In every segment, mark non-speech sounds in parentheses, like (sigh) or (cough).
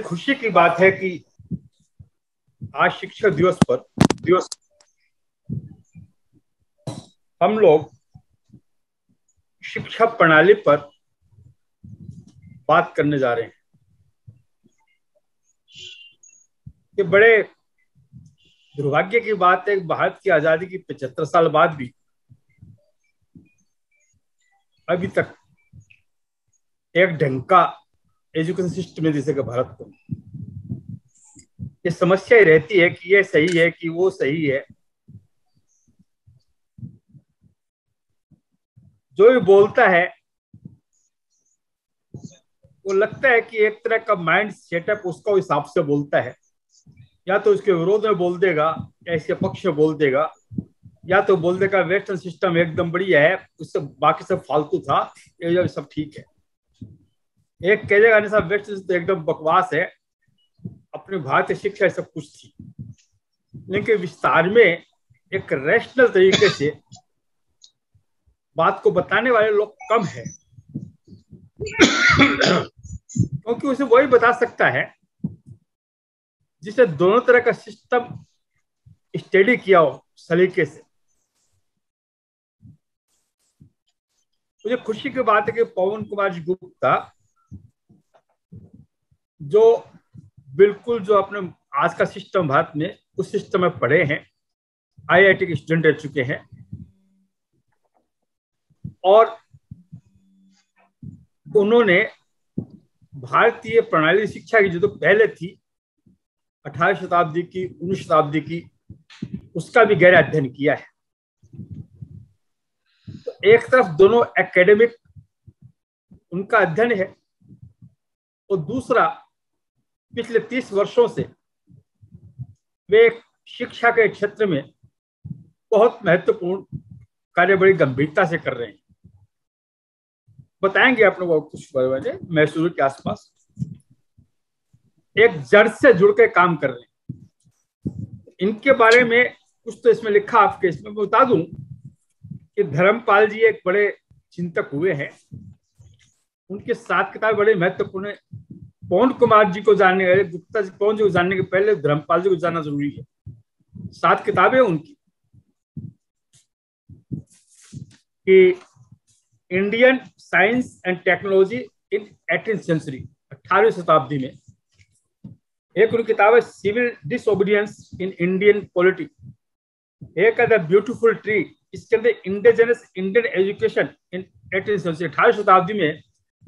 बड़ी खुशी की बात है कि आज शिक्षक दिवस पर दिवस हम लोग शिक्षा प्रणाली पर बात करने जा रहे हैं ये बड़े दुर्भाग्य की बात है भारत की आजादी की पचहत्तर साल बाद भी अभी तक एक ढंग का एजुकेशन सिस्टम में जैसे भारत को ये समस्या ही रहती है कि ये सही है कि वो सही है जो भी बोलता है वो लगता है कि एक तरह का माइंड सेटअप उसका हिसाब से बोलता है या तो उसके विरोध में बोल देगा या इसके पक्ष में बोल देगा या तो बोल देगा वेस्टर्न सिस्टम एकदम बढ़िया है उससे बाकी सब फालतू था ये सब ठीक है एक कहेगा नहीं साहब वेस्ट तो एकदम बकवास है अपने भारतीय शिक्षा सब कुछ थी लेकिन विस्तार में एक रैशनल तरीके से बात को बताने वाले लोग कम है क्योंकि उसे वही बता सकता है जिसने दोनों तरह का सिस्टम स्टडी किया हो सलीके से मुझे खुशी की बात है कि पवन कुमार जी गुप्ता जो बिल्कुल जो अपने आज का सिस्टम भारत में उस सिस्टम में पढ़े हैं आईआईटी के स्टूडेंट रह चुके हैं और उन्होंने भारतीय प्रणाली शिक्षा की जो तो पहले थी अठारह शताब्दी की उन्नीस शताब्दी की उसका भी गहरा अध्ययन किया है तो एक तरफ दोनों एकेडमिक उनका अध्ययन है और दूसरा पिछले तीस वर्षों से वे शिक्षा के क्षेत्र में बहुत महत्वपूर्ण कार्य बड़ी गंभीरता से कर रहे हैं बताएंगे आप लोग कुछ मैसूर के आसपास एक जड़ से जुड़ के काम कर रहे हैं इनके बारे में कुछ तो इसमें लिखा आपके इसमें मैं बता दूं कि धर्मपाल जी एक बड़े चिंतक हुए हैं उनके सात किताब बड़े महत्वपूर्ण पवन कुमार जी को जानने गुप्ता जी पवन जी को जानने के पहले धर्मपाल जी को जानना जरूरी है सात किताबें उनकी कि Indian science and technology in eighteen century अठारहवीं शताब्दी में एक उनकी किताब है civil disobedience in Indian polity एक है द ब्यूटीफुल ट्री इसके अंदर indigenous Indian education in eighteen century अठारहवीं शताब्दी में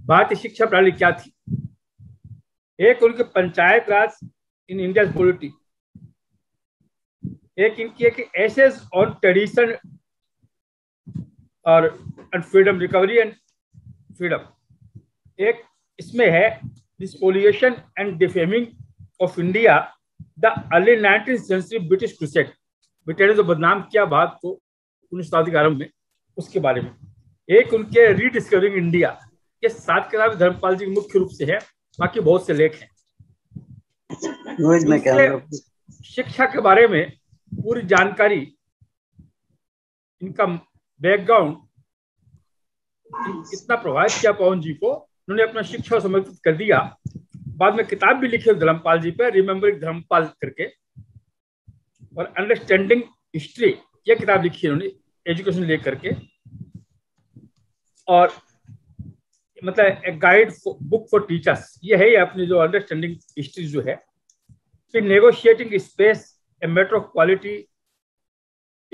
भारतीय शिक्षा प्रणाली क्या थी एक उनकी panchayat raj in India politics एक इनकी एक एसेस ऑन ट्रेडिशन और फ्रीडम रिकवरी एंड फ्रीडम एक इसमें है despoliation and defaming of India the early nineteen century British crusade Britain ने जो बदनाम किया भारत को उन्नीस शताब्दी के आरंभ में उसके बारे में एक उनके रीडिस्कवरिंग इंडिया ये सात किताब धर्मपाल जी मुख्य रूप से है बाकी बहुत से लेख हैं शिक्षा के बारे में पूरी जानकारी इनका बैकग्राउंड कितना प्रभावित किया पवन जी को उन्होंने अपना शिक्षा समर्पित कर दिया बाद में किताब भी लिखी धर्मपाल जी पे रिमेम्बरिंग धर्मपाल करके और अंडरस्टैंडिंग हिस्ट्री ये किताब लिखी है उन्होंने एजुकेशन ले करके और मतलब गाइड बुक फॉर टीचर्स ये है अपनी जो अंडरस्टैंडिंग हिस्ट्री जो है फिर negotiating space a matter of quality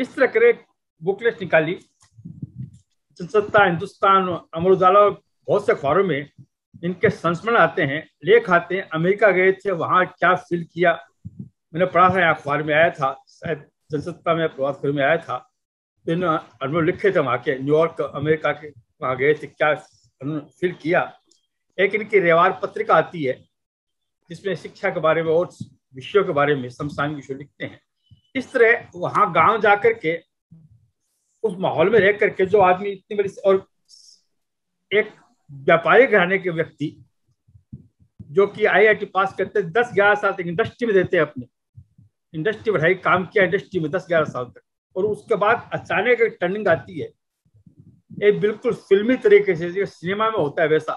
इस तरह करे बुकलेट निकाली जनसत्ता हिंदुस्तान अमर उजाला बहुत से अखबारों में इनके संस्मरण आते हैं लेख आते हैं अमेरिका गए थे वहां क्या फील किया मैंने पढ़ा था अखबार में आया था शायद जनसत्ता में प्रभात खबर में आया था इन अनुभव लिखे थे वहां के न्यूयॉर्क अमेरिका के वहां गए थे क्या फिर किया एक इनकी रेवार पत्रिका आती है जिसमें शिक्षा के बारे में और विषयों के बारे में समसांग विषय लिखते हैं इस तरह वहां गांव जाकर के उस माहौल में रह करके जो आदमी इतनी बड़ी और एक व्यापारिक घराने के व्यक्ति जो कि आईआईटी पास करते दस ग्यारह साल तक इंडस्ट्री में देते हैं अपने इंडस्ट्री बढ़ाई काम किया इंडस्ट्री में दस ग्यारह साल तक और उसके बाद अचानक एक टर्निंग आती है एक बिल्कुल फिल्मी तरीके से जो सिनेमा में होता है वैसा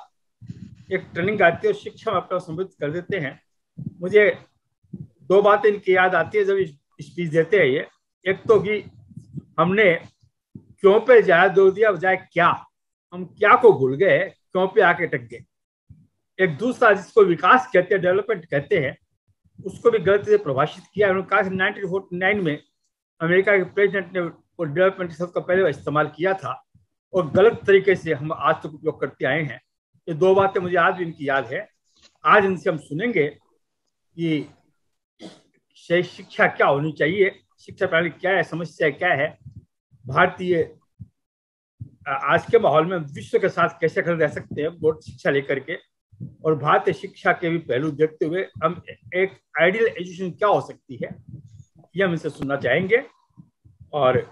एक ट्रेनिंग आती है और शिक्षा में आपका समृद्ध कर देते हैं मुझे दो बातें इनकी याद आती है जब स्पीच देते हैं ये एक तो कि हमने क्यों पे ज्यादा जोर दिया बजाय क्या हम क्या को भूल गए क्यों पे आके टक गए एक दूसरा जिसको विकास कहते हैं डेवलपमेंट कहते हैं उसको भी गलत से प्रभाषित किया उन्होंने कहा नाइनटीन फोर्टी नाइन में अमेरिका के प्रेसिडेंट ने डेवलपमेंट शब्द का पहले इस्तेमाल किया था और गलत तरीके से हम आज तक उपयोग करते आए हैं ये दो बातें मुझे आज भी इनकी याद है आज इनसे हम सुनेंगे कि शिक्षा क्या होनी चाहिए शिक्षा प्रणाली क्या है समस्या क्या है भारतीय आज के माहौल में विश्व के साथ कैसे खड़े रह सकते हैं बोर्ड शिक्षा लेकर के और भारतीय शिक्षा के भी पहलू देखते हुए हम एक आइडियल एजुकेशन क्या हो सकती है ये हम इसे सुनना चाहेंगे और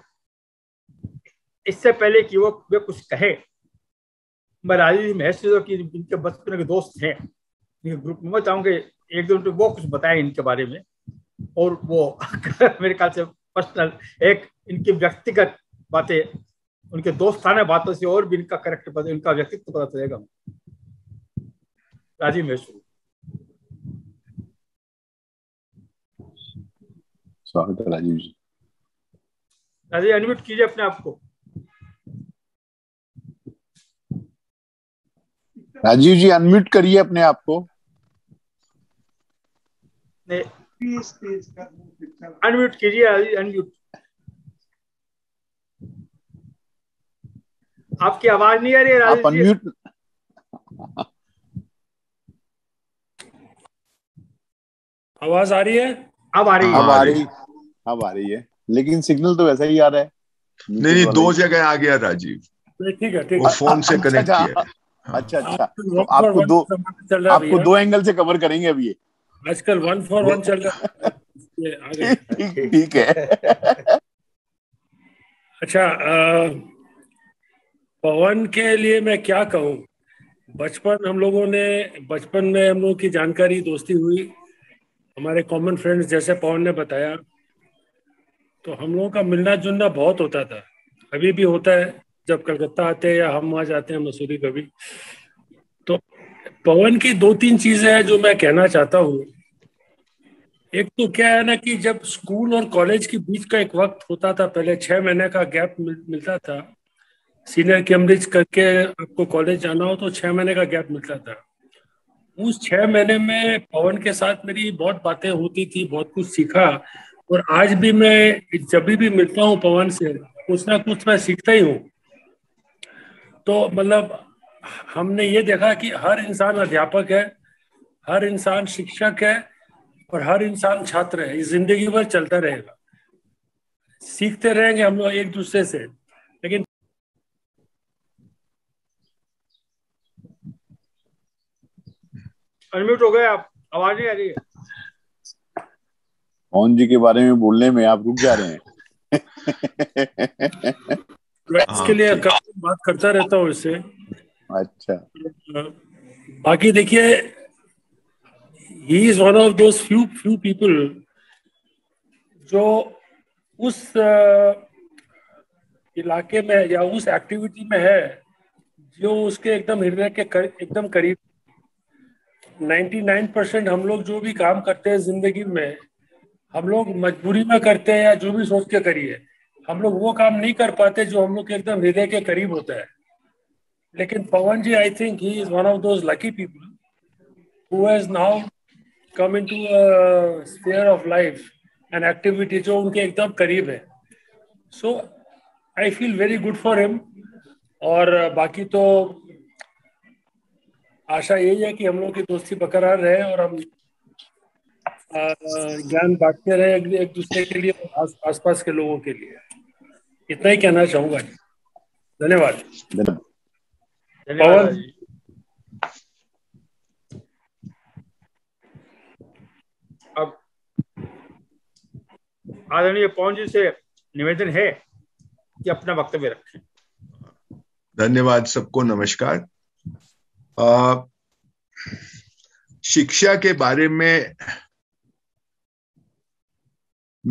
इससे पहले कि वो वे कुछ कहे मैं महेश जो इनके बचपन के दोस्त हैं इनके ग्रुप में मैं चाहूँगा एक दो तो वो कुछ बताए इनके बारे में और वो (laughs) मेरे ख्याल से पर्सनल एक इनकी व्यक्तिगत बातें उनके दोस्ताना बातों से और भी इनका करेक्टर पता इनका व्यक्तित्व पता चलेगा राजीव महेश्वर स्वागत है राजीव जी राजीव अनम्यूट कीजिए अपने आप को राजीव जी अनम्यूट करिए अपने आप को अनम्यूट कीजिए अनम्यूट आपकी आवाज नहीं आ रही आप अनम्यूट आवाज आ रही है अब आ रही है अब आ रही है अब आ रही है लेकिन सिग्नल तो वैसा ही आ रहा है नहीं नहीं दो जगह आ गया राजीव ठीक है ठीक है फोन से कनेक्ट अच्छा, अच्छा, किया अच्छा हाँ, अच्छा तो आपको दो चल रहा आपको दो एंगल से कवर करेंगे अब ये आजकल वन फॉर वन चल रहा है ठीक है अच्छा पवन के लिए मैं क्या कहूँ बचपन हम लोगों ने बचपन में हम लोगों की जानकारी दोस्ती हुई हमारे कॉमन फ्रेंड्स जैसे पवन ने बताया तो हम लोगों का मिलना जुलना बहुत होता था अभी भी होता है जब कलकत्ता आते हैं या हम वहां जाते हैं मसूरी कभी तो पवन की दो तीन चीजें हैं जो मैं कहना चाहता हूँ एक तो क्या है ना कि जब स्कूल और कॉलेज के बीच का एक वक्त होता था पहले छह महीने का गैप मिल, मिलता था सीनियर कैम्ब्रिज करके आपको कॉलेज जाना हो तो छह महीने का गैप मिलता था उस छह महीने में पवन के साथ मेरी बहुत बातें होती थी बहुत कुछ सीखा और आज भी मैं जब भी मिलता हूँ पवन से कुछ ना कुछ मैं सीखता ही हूँ तो मतलब हमने ये देखा कि हर इंसान अध्यापक है हर इंसान शिक्षक है और हर इंसान छात्र है जिंदगी भर चलता रहेगा सीखते रहेंगे हम लोग एक दूसरे से लेकिन अनम्यूट हो गए आप आवाज नहीं आ रही है मोहन जी के बारे में बोलने में आप रुक जा रहे हैं (laughs) ड्राइंग्स हाँ, के लिए बात करता रहता हूँ इससे अच्छा बाकी देखिए he is one of those few few people जो उस इलाके में या उस एक्टिविटी में है जो उसके एकदम हृदय के कर, एकदम करीब 99 परसेंट हम लोग जो भी काम करते हैं जिंदगी में हम लोग मजबूरी में करते हैं या जो भी सोच के करिए हम लोग वो काम नहीं कर पाते जो हम लोग के एकदम हृदय के करीब होता है लेकिन Pawan ji I think he is one of those lucky people who has now come into a sphere of life and activity जो उनके एकदम करीब है so I feel very good for him और बाकी तो आशा यही है कि हम लोग की दोस्ती बरकरार रहे और हम ज्ञान बांटते रहे एक दूसरे के लिए आस पास के लोगों के लिए इतना ही कहना चाहूंगा धन्यवाद पवन अब आदरणीय पवन जी से निवेदन है कि अपना वक्तव्य रखें धन्यवाद सबको नमस्कार आ, शिक्षा के बारे में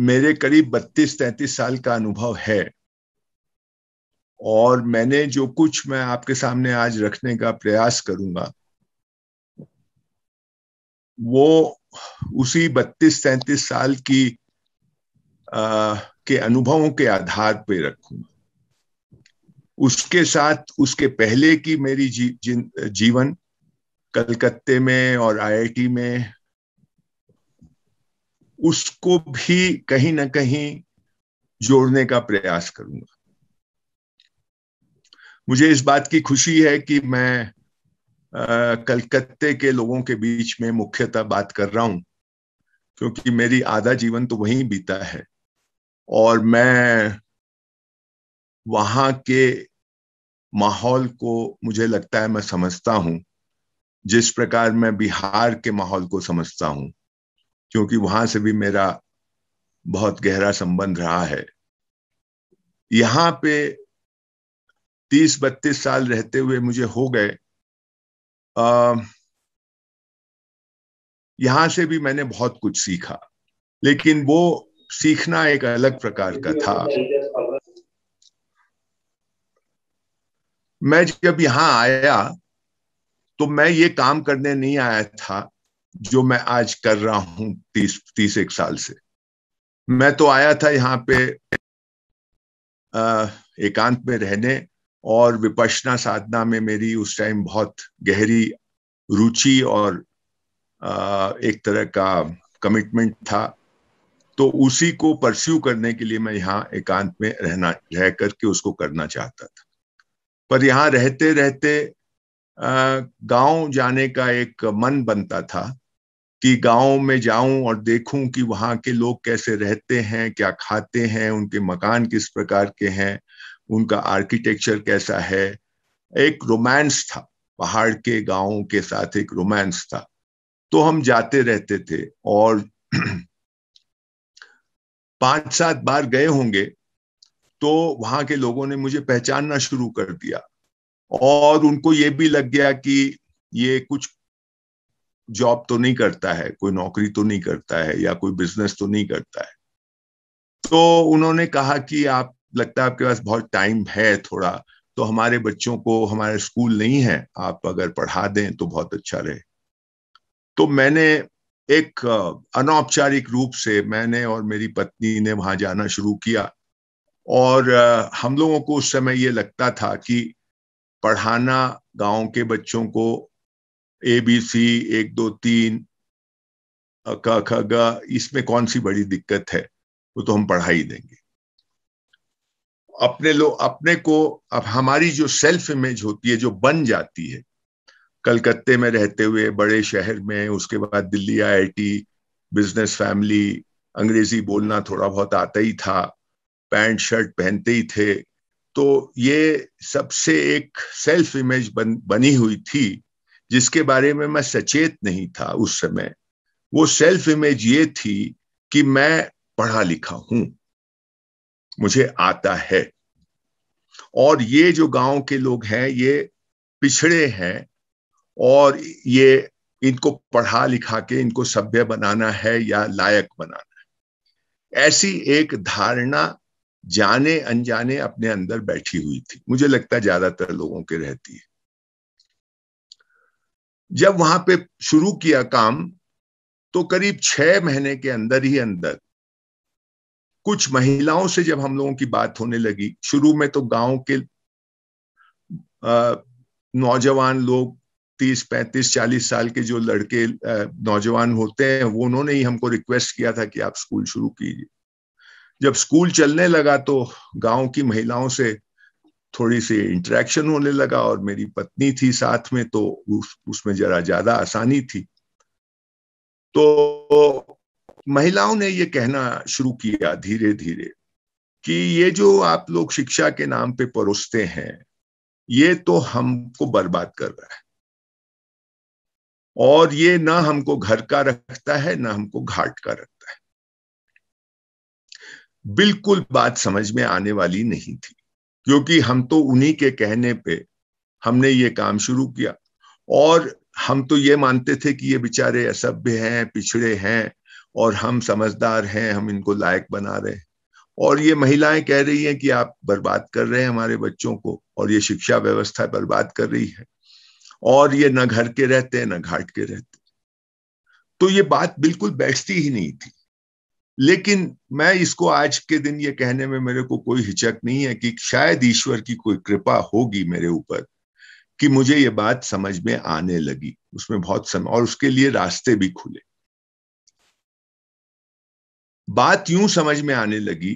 मेरे करीब बत्तीस तैतीस साल का अनुभव है और मैंने जो कुछ मैं आपके सामने आज रखने का प्रयास करूंगा वो उसी बत्तीस तैतीस साल की आ, के अनुभवों के आधार पर रखूंगा उसके साथ उसके पहले की मेरी जी, जिन, जीवन कलकत्ते में और आईआईटी में उसको भी कहीं ना कहीं जोड़ने का प्रयास करूंगा मुझे इस बात की खुशी है कि मैं कलकत्ते के लोगों के बीच में मुख्यतः बात कर रहा हूं क्योंकि मेरी आधा जीवन तो वहीं बीता है और मैं वहां के माहौल को मुझे लगता है मैं समझता हूं जिस प्रकार मैं बिहार के माहौल को समझता हूँ क्योंकि वहां से भी मेरा बहुत गहरा संबंध रहा है यहाँ पे तीस बत्तीस साल रहते हुए मुझे हो गए यहां से भी मैंने बहुत कुछ सीखा लेकिन वो सीखना एक अलग प्रकार का था मैं जब यहाँ आया तो मैं ये काम करने नहीं आया था जो मैं आज कर रहा हूं तीस तीस एक साल से मैं तो आया था यहाँ पे एकांत में रहने और विपशना साधना में मेरी उस टाइम बहुत गहरी रुचि और एक तरह का कमिटमेंट था तो उसी को परस्यू करने के लिए मैं यहाँ एकांत में रहना रह करके उसको करना चाहता था पर यहाँ रहते रहते गांव जाने का एक मन बनता था कि गांव में जाऊं और देखूं कि वहां के लोग कैसे रहते हैं क्या खाते हैं उनके मकान किस प्रकार के हैं उनका आर्किटेक्चर कैसा है एक रोमांस था पहाड़ के गांवों के साथ एक रोमांस था तो हम जाते रहते थे और (clears throat) पांच सात बार गए होंगे तो वहां के लोगों ने मुझे पहचानना शुरू कर दिया और उनको ये भी लग गया कि ये कुछ जॉब तो नहीं करता है कोई नौकरी तो नहीं करता है या कोई बिजनेस तो नहीं करता है तो उन्होंने कहा कि आप लगता है आपके पास बहुत टाइम है थोड़ा तो हमारे बच्चों को हमारे स्कूल नहीं है आप अगर पढ़ा दें तो बहुत अच्छा रहे तो मैंने एक अनौपचारिक रूप से मैंने और मेरी पत्नी ने वहां जाना शुरू किया और हम लोगों को उस समय ये लगता था कि पढ़ाना गांव के बच्चों को ए बी सी एक दो तीन क खगा इसमें कौन सी बड़ी दिक्कत है वो तो हम पढ़ा ही देंगे अपने लोग अपने को अब हमारी जो सेल्फ इमेज होती है जो बन जाती है कलकत्ते में रहते हुए बड़े शहर में उसके बाद दिल्ली आईआईटी बिजनेस फैमिली अंग्रेजी बोलना थोड़ा बहुत आता ही था पैंट शर्ट पहनते ही थे तो ये सबसे एक सेल्फ इमेज बन बनी हुई थी जिसके बारे में मैं सचेत नहीं था उस समय वो सेल्फ इमेज ये थी कि मैं पढ़ा लिखा हूं मुझे आता है और ये जो गांव के लोग हैं ये पिछड़े हैं और ये इनको पढ़ा लिखा के इनको सभ्य बनाना है या लायक बनाना है ऐसी एक धारणा जाने अनजाने अपने अंदर बैठी हुई थी मुझे लगता है ज्यादातर लोगों के रहती है जब वहां पे शुरू किया काम तो करीब छह महीने के अंदर ही अंदर कुछ महिलाओं से जब हम लोगों की बात होने लगी शुरू में तो गांव के नौजवान लोग तीस पैंतीस चालीस साल के जो लड़के नौजवान होते हैं वो उन्होंने ही हमको रिक्वेस्ट किया था कि आप स्कूल शुरू कीजिए जब स्कूल चलने लगा तो गांव की महिलाओं से थोड़ी सी इंटरेक्शन होने लगा और मेरी पत्नी थी साथ में तो उस उसमें जरा ज्यादा आसानी थी तो महिलाओं ने ये कहना शुरू किया धीरे धीरे कि ये जो आप लोग शिक्षा के नाम पे परोसते हैं ये तो हमको बर्बाद कर रहा है और ये ना हमको घर का रखता है ना हमको घाट का रखता है बिल्कुल बात समझ में आने वाली नहीं थी क्योंकि हम तो उन्हीं के कहने पे हमने ये काम शुरू किया और हम तो ये मानते थे कि ये बेचारे असभ्य हैं पिछड़े हैं और हम समझदार हैं हम इनको लायक बना रहे हैं और ये महिलाएं कह रही हैं कि आप बर्बाद कर रहे हैं हमारे बच्चों को और ये शिक्षा व्यवस्था बर्बाद कर रही है और ये न घर के रहते हैं न घाट के रहते तो ये बात बिल्कुल बैठती ही नहीं थी लेकिन मैं इसको आज के दिन ये कहने में मेरे को कोई हिचक नहीं है कि शायद ईश्वर की कोई कृपा होगी मेरे ऊपर कि मुझे ये बात समझ में आने लगी उसमें बहुत समय और उसके लिए रास्ते भी खुले बात यूं समझ में आने लगी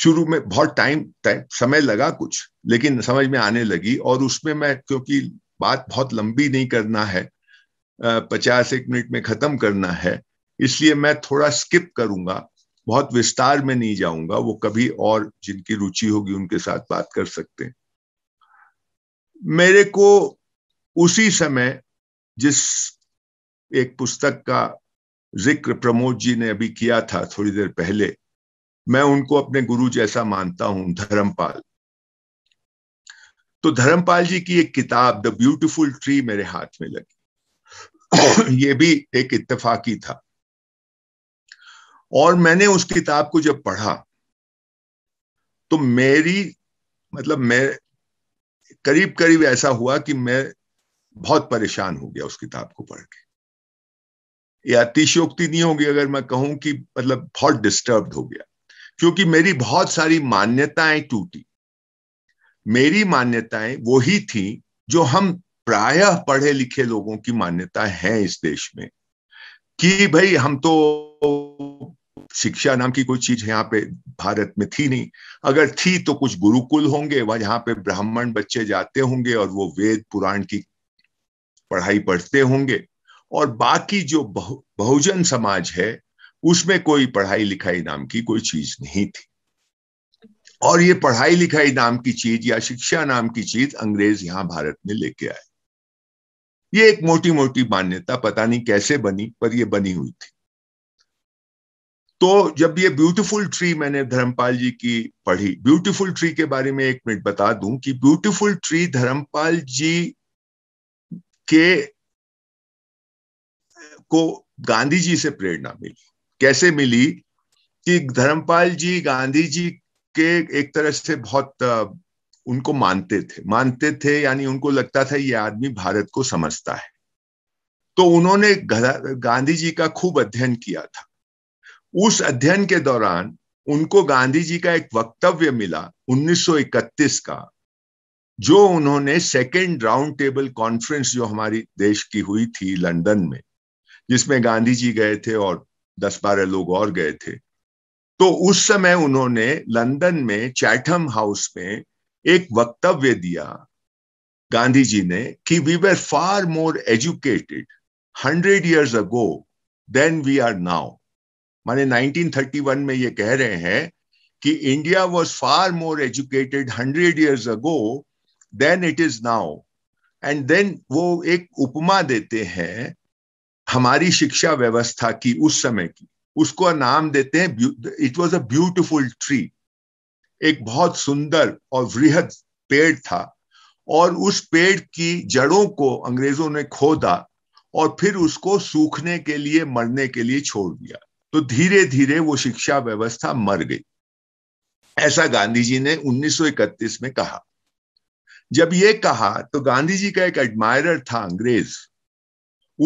शुरू में बहुत टाइम समय लगा कुछ लेकिन समझ में आने लगी और उसमें मैं क्योंकि बात बहुत लंबी नहीं करना है पचास एक मिनट में खत्म करना है इसलिए मैं थोड़ा स्किप करूंगा बहुत विस्तार में नहीं जाऊंगा वो कभी और जिनकी रुचि होगी उनके साथ बात कर सकते हैं मेरे को उसी समय जिस एक पुस्तक का जिक्र प्रमोद जी ने अभी किया था थोड़ी देर पहले मैं उनको अपने गुरु जैसा मानता हूं धर्मपाल तो धर्मपाल जी की एक किताब द ब्यूटिफुल ट्री मेरे हाथ में लगी ये भी एक इतफाकी था और मैंने उस किताब को जब पढ़ा तो मेरी मतलब मैं करीब करीब ऐसा हुआ कि मैं बहुत परेशान हो गया उस किताब को पढ़ के या अतिशोक्ति नहीं होगी अगर मैं कहूं कि मतलब बहुत डिस्टर्ब हो गया क्योंकि मेरी बहुत सारी मान्यताएं टूटी मेरी मान्यताएं वही थी जो हम प्रायः पढ़े लिखे लोगों की मान्यता है इस देश में कि भाई हम तो शिक्षा नाम की कोई चीज यहाँ पे भारत में थी नहीं अगर थी तो कुछ गुरुकुल होंगे वह यहाँ पे ब्राह्मण बच्चे जाते होंगे और वो वेद पुराण की पढ़ाई पढ़ते होंगे और बाकी जो बहु बहुजन समाज है उसमें कोई पढ़ाई लिखाई नाम की कोई चीज नहीं थी और ये पढ़ाई लिखाई नाम की चीज या शिक्षा नाम की चीज अंग्रेज यहां भारत में लेके आए ये एक मोटी मोटी मान्यता पता नहीं कैसे बनी पर ये बनी हुई थी तो जब ये ब्यूटीफुल ट्री मैंने धर्मपाल जी की पढ़ी ब्यूटीफुल ट्री के बारे में एक मिनट बता दूं कि ब्यूटीफुल ट्री धर्मपाल जी के को गांधी जी से प्रेरणा मिली कैसे मिली कि धर्मपाल जी गांधी जी के एक तरह से बहुत उनको मानते थे मानते थे यानी उनको लगता था ये आदमी भारत को समझता है तो उन्होंने गांधी जी का खूब अध्ययन किया था उस अध्ययन के दौरान उनको गांधी जी का एक वक्तव्य मिला 1931 का जो उन्होंने सेकेंड राउंड टेबल कॉन्फ्रेंस जो हमारी देश की हुई थी लंदन में जिसमें गांधी जी गए थे और दस बारह लोग और गए थे तो उस समय उन्होंने लंदन में चैटम हाउस में एक वक्तव्य दिया गांधी जी ने कि we were far more educated hundred years ago than we are now माने 1931 में ये कह रहे हैं कि India was far more educated hundred years ago than it is now and then वो एक उपमा देते हैं हमारी शिक्षा व्यवस्था की उस समय की उसको नाम देते हैं it was a beautiful tree एक बहुत सुंदर और वृहद पेड़ था और उस पेड़ की जड़ों को अंग्रेजों ने खोदा और फिर उसको सूखने के लिए मरने के लिए छोड़ दिया तो धीरे धीरे वो शिक्षा व्यवस्था मर गई ऐसा गांधी जी ने 1931 में कहा जब ये कहा तो गांधी जी का एक एडमायर था अंग्रेज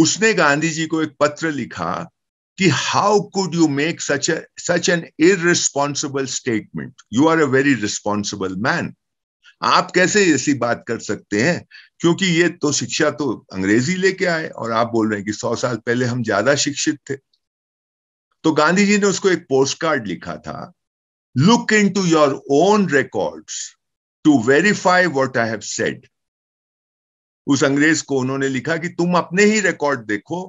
उसने गांधी जी को एक पत्र लिखा कि how could you make such such an irresponsible statement you are a very responsible man आप कैसे ऐसी बात कर सकते हैं क्योंकि ये तो शिक्षा तो अंग्रेजी लेके आए और आप बोल रहे हैं कि सौ साल पहले हम ज्यादा शिक्षित थे तो गांधी जी ने उसको एक पोस्ट कार्ड लिखा था look into your own record to verify what I have said उस अंग्रेज को उन्होंने लिखा कि तुम अपने ही रिकॉर्ड देखो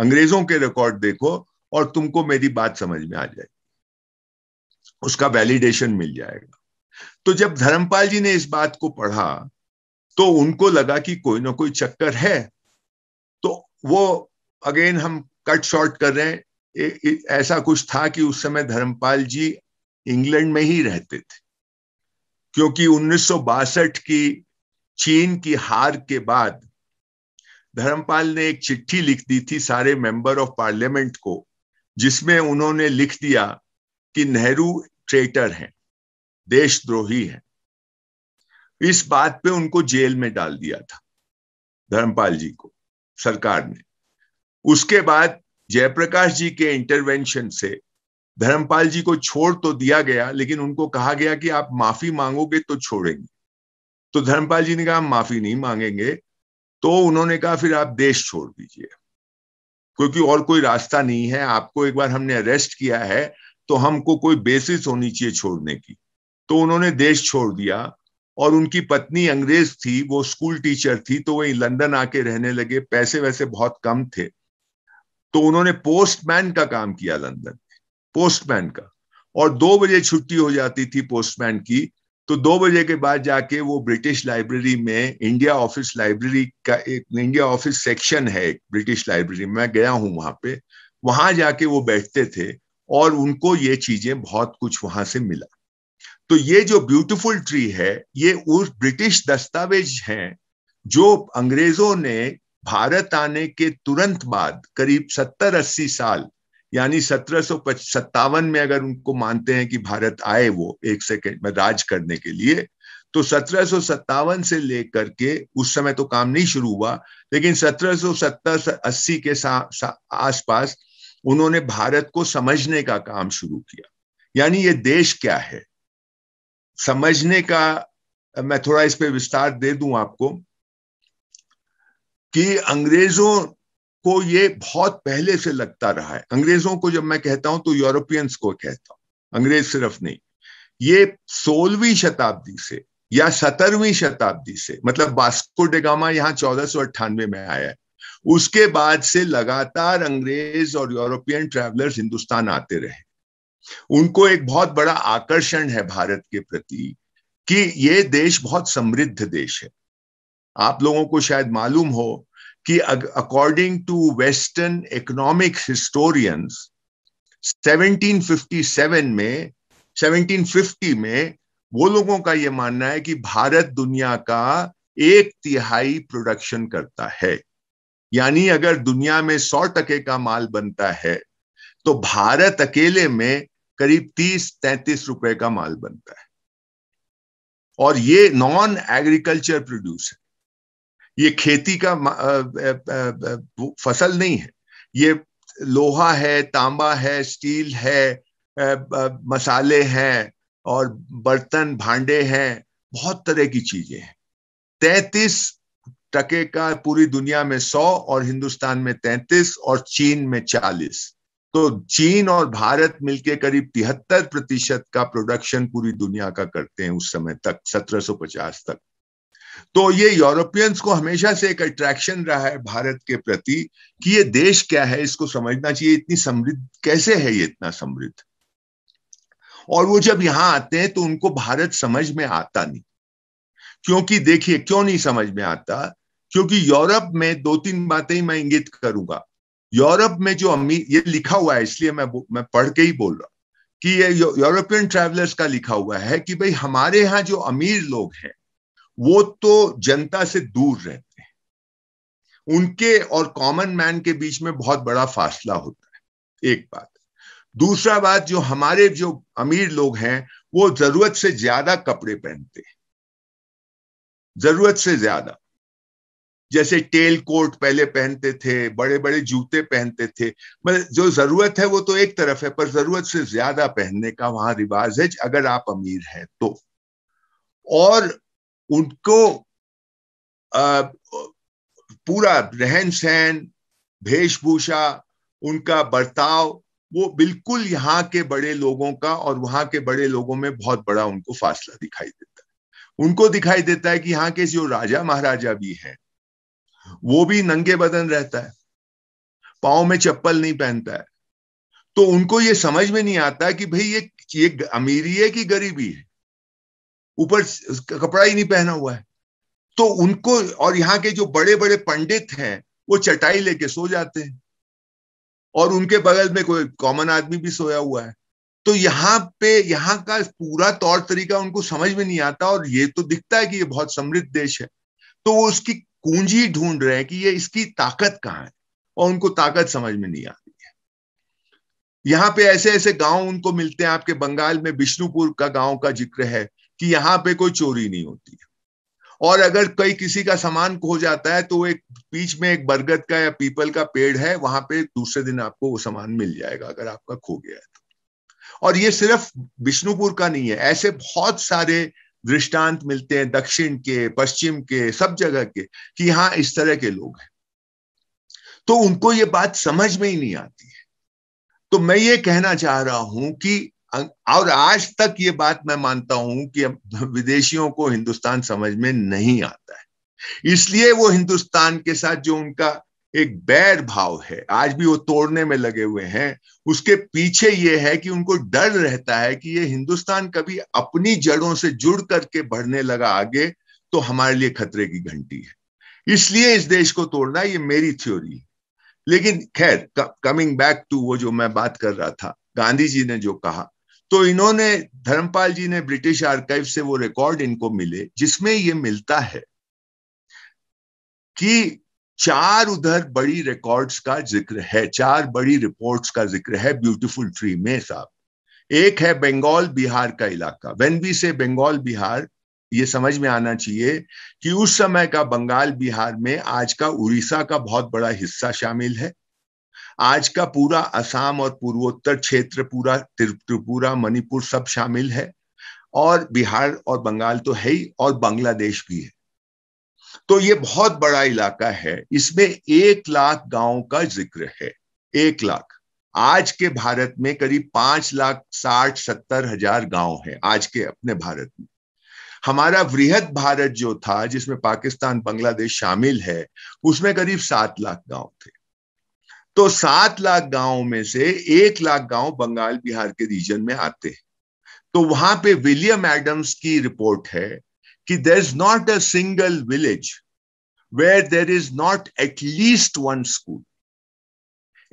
अंग्रेजों के रिकॉर्ड देखो और तुमको मेरी बात समझ में आ जाएगी उसका वैलिडेशन मिल जाएगा तो जब धर्मपाल जी ने इस बात को पढ़ा तो उनको लगा कि कोई ना कोई चक्कर है तो वो अगेन हम कट शॉर्ट कर रहे हैं ए, ए, ऐसा कुछ था कि उस समय धर्मपाल जी इंग्लैंड में ही रहते थे क्योंकि उन्नीस की चीन की हार के बाद धर्मपाल ने एक चिट्ठी लिख दी थी सारे मेंबर ऑफ पार्लियामेंट को जिसमें उन्होंने लिख दिया कि नेहरू ट्रेटर हैं देशद्रोही हैं इस बात पे उनको जेल में डाल दिया था धर्मपाल जी को सरकार ने उसके बाद जयप्रकाश जी के इंटरवेंशन से धर्मपाल जी को छोड़ तो दिया गया लेकिन उनको कहा गया कि आप माफी मांगोगे तो छोड़ेंगे तो धर्मपाल जी ने कहा माफी नहीं मांगेंगे तो उन्होंने कहा फिर आप देश छोड़ दीजिए क्योंकि और कोई रास्ता नहीं है आपको एक बार हमने अरेस्ट किया है तो हमको कोई बेसिस होनी चाहिए छोड़ने की तो उन्होंने देश छोड़ दिया और उनकी पत्नी अंग्रेज थी वो स्कूल टीचर थी तो वही लंदन आके रहने लगे पैसे वैसे बहुत कम थे तो उन्होंने पोस्टमैन का काम किया लंदन पोस्टमैन का और दो बजे छुट्टी हो जाती थी पोस्टमैन की तो दो बजे के बाद जाके वो ब्रिटिश लाइब्रेरी में इंडिया ऑफिस लाइब्रेरी का एक इंडिया ऑफिस सेक्शन है एक ब्रिटिश लाइब्रेरी में मैं गया हूं वहां पे वहां जाके वो बैठते थे और उनको ये चीजें बहुत कुछ वहां से मिला तो ये जो ब्यूटीफुल ट्री है ये उस ब्रिटिश दस्तावेज हैं जो अंग्रेजों ने भारत आने के तुरंत बाद करीब सत्तर अस्सी साल यानी सत्रह सत्तावन में अगर उनको मानते हैं कि भारत आए वो एक सेकेंड में राज करने के लिए तो सत्रह से लेकर के उस समय तो काम नहीं शुरू हुआ लेकिन सत्रह सत्तर अस्सी के आसपास उन्होंने भारत को समझने का काम शुरू किया यानी ये देश क्या है समझने का मैं थोड़ा इस पे विस्तार दे दूं आपको कि अंग्रेजों को ये बहुत पहले से लगता रहा है अंग्रेजों को जब मैं कहता हूं तो यूरोपियंस को कहता हूं अंग्रेज सिर्फ नहीं ये सोलहवीं शताब्दी से या सत्रहवीं शताब्दी से मतलब बास्को डेगामा यहाँ चौदह सौ अट्ठानवे में आया है उसके बाद से लगातार अंग्रेज और यूरोपियन ट्रेवलर्स हिंदुस्तान आते रहे उनको एक बहुत बड़ा आकर्षण है भारत के प्रति कि ये देश बहुत समृद्ध देश है आप लोगों को शायद मालूम हो कि according to western economic historians 1757 में 1750 में वो लोगों का ये मानना है कि भारत दुनिया का एक तिहाई प्रोडक्शन करता है यानी अगर दुनिया में सौ टके का माल बनता है तो भारत अकेले में करीब तीस तैतीस रुपए का माल बनता है और ये नॉन एग्रीकल्चर प्रोड्यूस है ये खेती का फसल नहीं है ये लोहा है तांबा है स्टील है मसाले हैं और बर्तन भांडे हैं बहुत तरह की चीजें हैं तैतीस टके का पूरी दुनिया में सौ और हिंदुस्तान में तैतीस और चीन में चालीस तो चीन और भारत मिलके करीब तिहत्तर प्रतिशत का प्रोडक्शन पूरी दुनिया का करते हैं उस समय तक 1750 तक तो ये यूरोपियंस को हमेशा से एक अट्रैक्शन रहा है भारत के प्रति कि ये देश क्या है इसको समझना चाहिए इतनी समृद्ध कैसे है ये इतना समृद्ध और वो जब यहां आते हैं तो उनको भारत समझ में आता नहीं क्योंकि देखिए क्यों नहीं समझ में आता क्योंकि यूरोप में दो तीन बातें ही मैं इंगित करूंगा यूरोप में जो अमीर ये लिखा हुआ है इसलिए मैं मैं पढ़ के ही बोल रहा कि ये यूरोपियन ट्रेवलर्स का लिखा हुआ है कि भाई हमारे यहाँ जो अमीर लोग हैं वो तो जनता से दूर रहते हैं उनके और कॉमन मैन के बीच में बहुत बड़ा फासला होता है एक बात दूसरा बात जो हमारे जो अमीर लोग हैं वो जरूरत से ज्यादा कपड़े पहनते हैं जरूरत से ज्यादा जैसे टेल कोट पहले पहनते थे बड़े बड़े जूते पहनते थे मतलब जो जरूरत है वो तो एक तरफ है पर जरूरत से ज्यादा पहनने का वहां रिवाज है अगर आप अमीर हैं तो और उनको आ, पूरा रहन सहन वेशभूषा उनका बर्ताव वो बिल्कुल यहाँ के बड़े लोगों का और वहां के बड़े लोगों में बहुत बड़ा उनको फासला दिखाई देता है उनको दिखाई देता है कि यहाँ के जो राजा महाराजा भी हैं वो भी नंगे बदन रहता है पाओ में चप्पल नहीं पहनता है तो उनको ये समझ में नहीं आता कि भाई ये ये अमीरी है कि गरीबी है ऊपर कपड़ा ही नहीं पहना हुआ है तो उनको और यहाँ के जो बड़े बड़े पंडित हैं वो चटाई लेके सो जाते हैं और उनके बगल में कोई कॉमन आदमी भी सोया हुआ है तो यहाँ पे यहाँ का पूरा तौर तरीका उनको समझ में नहीं आता और ये तो दिखता है कि ये बहुत समृद्ध देश है तो वो उसकी कुंजी ढूंढ रहे हैं कि ये इसकी ताकत कहाँ है और उनको ताकत समझ में नहीं आती है यहाँ पे ऐसे ऐसे गांव उनको मिलते हैं आपके बंगाल में बिष्णुपुर का गांव का जिक्र है कि यहां पे कोई चोरी नहीं होती और अगर कई किसी का सामान खो जाता है तो एक बीच में एक बरगद का या पीपल का पेड़ है वहां पे दूसरे दिन आपको वो सामान मिल जाएगा अगर आपका खो गया है तो और ये सिर्फ विष्णुपुर का नहीं है ऐसे बहुत सारे दृष्टांत मिलते हैं दक्षिण के पश्चिम के सब जगह के कि यहां इस तरह के लोग हैं तो उनको ये बात समझ में ही नहीं आती है तो मैं ये कहना चाह रहा हूं कि अं, और आज तक ये बात मैं मानता हूं कि विदेशियों को हिंदुस्तान समझ में नहीं आता है इसलिए वो हिंदुस्तान के साथ जो उनका एक बैर भाव है आज भी वो तोड़ने में लगे हुए हैं उसके पीछे ये है कि उनको डर रहता है कि ये हिंदुस्तान कभी अपनी जड़ों से जुड़ करके बढ़ने लगा आगे तो हमारे लिए खतरे की घंटी है इसलिए इस देश को तोड़ना ये मेरी थ्योरी है लेकिन खैर कमिंग बैक टू वो जो मैं बात कर रहा था गांधी जी ने जो कहा तो इन्होंने धर्मपाल जी ने ब्रिटिश आर्काइव से वो रिकॉर्ड इनको मिले जिसमें ये मिलता है कि चार उधर बड़ी रिकॉर्ड्स का जिक्र है चार बड़ी रिपोर्ट्स का जिक्र है ब्यूटीफुल ट्री में साहब एक है बंगाल बिहार का इलाका वेन बी से बंगाल बिहार ये समझ में आना चाहिए कि उस समय का बंगाल बिहार में आज का उड़ीसा का बहुत बड़ा हिस्सा शामिल है आज का पूरा असम और पूर्वोत्तर क्षेत्र पूरा त्रिपुरा मणिपुर सब शामिल है और बिहार और बंगाल तो है ही और बांग्लादेश भी है तो ये बहुत बड़ा इलाका है इसमें एक लाख गांव का जिक्र है एक लाख आज के भारत में करीब पांच लाख साठ सत्तर हजार गांव है आज के अपने भारत में हमारा वृहद भारत जो था जिसमें पाकिस्तान बांग्लादेश शामिल है उसमें करीब सात लाख गांव थे तो सात लाख गांवों में से एक लाख गांव बंगाल बिहार के रीजन में आते हैं तो वहां पे विलियम एडम्स की रिपोर्ट है कि there is not a single village where there is not at least one school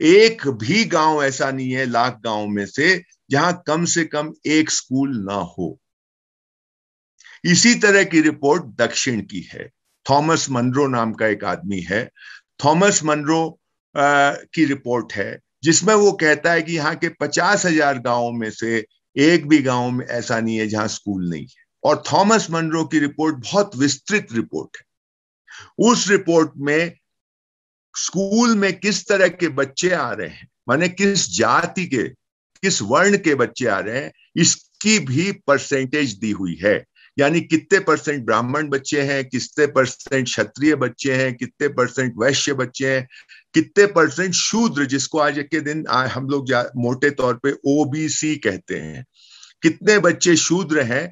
एक भी गांव ऐसा नहीं है लाख गांव में से जहां कम से कम एक स्कूल ना हो इसी तरह की रिपोर्ट दक्षिण की है थॉमस मंड्रो नाम का एक आदमी है थॉमस मनरो की रिपोर्ट है जिसमें वो कहता है कि यहाँ के पचास हजार गाँव में से एक भी गाँव में ऐसा नहीं है जहां स्कूल नहीं है और थॉमस मनरो की रिपोर्ट बहुत विस्तृत रिपोर्ट है उस रिपोर्ट में स्कूल में किस तरह के बच्चे आ रहे हैं माने किस जाति के किस वर्ण के बच्चे आ रहे हैं इसकी भी परसेंटेज दी हुई है यानी कितने परसेंट ब्राह्मण बच्चे हैं कितने परसेंट क्षत्रिय बच्चे हैं कितने परसेंट वैश्य बच्चे हैं कितने परसेंट शूद्र जिसको आज के दिन हम लोग मोटे तौर पे ओबीसी कहते हैं कितने बच्चे शूद्र हैं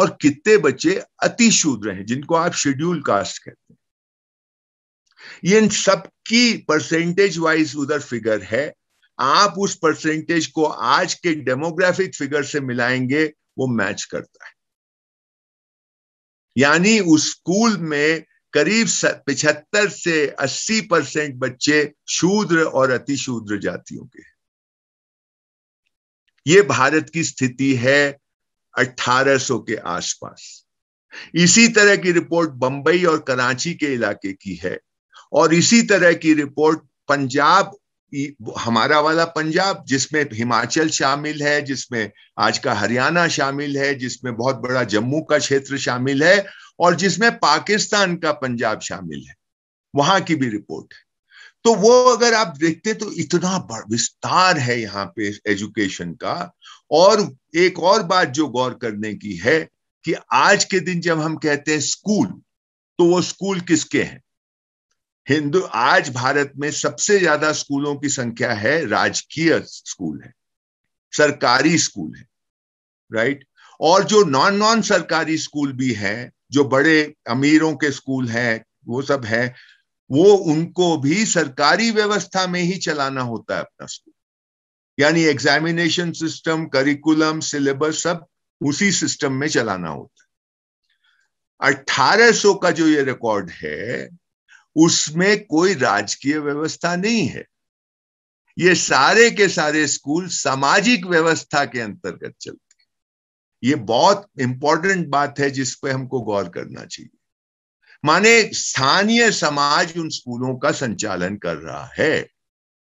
और कितने बच्चे अति शूद्र हैं जिनको आप शेड्यूल कास्ट कहते हैं ये इन सबकी परसेंटेज वाइज उधर फिगर है आप उस परसेंटेज को आज के डेमोग्राफिक फिगर से मिलाएंगे वो मैच करता है यानी उस स्कूल में करीब पिछहत्तर से 80 परसेंट बच्चे शूद्र और अति शूद्र जातियों के ये भारत की स्थिति है 1800 के आसपास इसी तरह की रिपोर्ट बंबई और कराची के इलाके की है और इसी तरह की रिपोर्ट पंजाब हमारा वाला पंजाब जिसमें हिमाचल शामिल है जिसमें आज का हरियाणा शामिल है जिसमें बहुत बड़ा जम्मू का क्षेत्र शामिल है और जिसमें पाकिस्तान का पंजाब शामिल है वहां की भी रिपोर्ट है तो वो अगर आप देखते तो इतना विस्तार है यहाँ पे एजुकेशन का और एक और बात जो गौर करने की है कि आज के दिन जब हम कहते हैं स्कूल तो वो स्कूल किसके हैं हिंदू आज भारत में सबसे ज्यादा स्कूलों की संख्या है राजकीय स्कूल है सरकारी स्कूल है राइट और जो नॉन नॉन सरकारी स्कूल भी हैं जो बड़े अमीरों के स्कूल हैं वो सब है वो उनको भी सरकारी व्यवस्था में ही चलाना होता है अपना स्कूल यानी एग्जामिनेशन सिस्टम करिकुलम सिलेबस सब उसी सिस्टम में चलाना होता है सौ का जो ये रिकॉर्ड है उसमें कोई राजकीय व्यवस्था नहीं है ये सारे के सारे स्कूल सामाजिक व्यवस्था के अंतर्गत चलते ये बहुत इंपॉर्टेंट बात है जिस पे हमको गौर करना चाहिए माने स्थानीय समाज उन स्कूलों का संचालन कर रहा है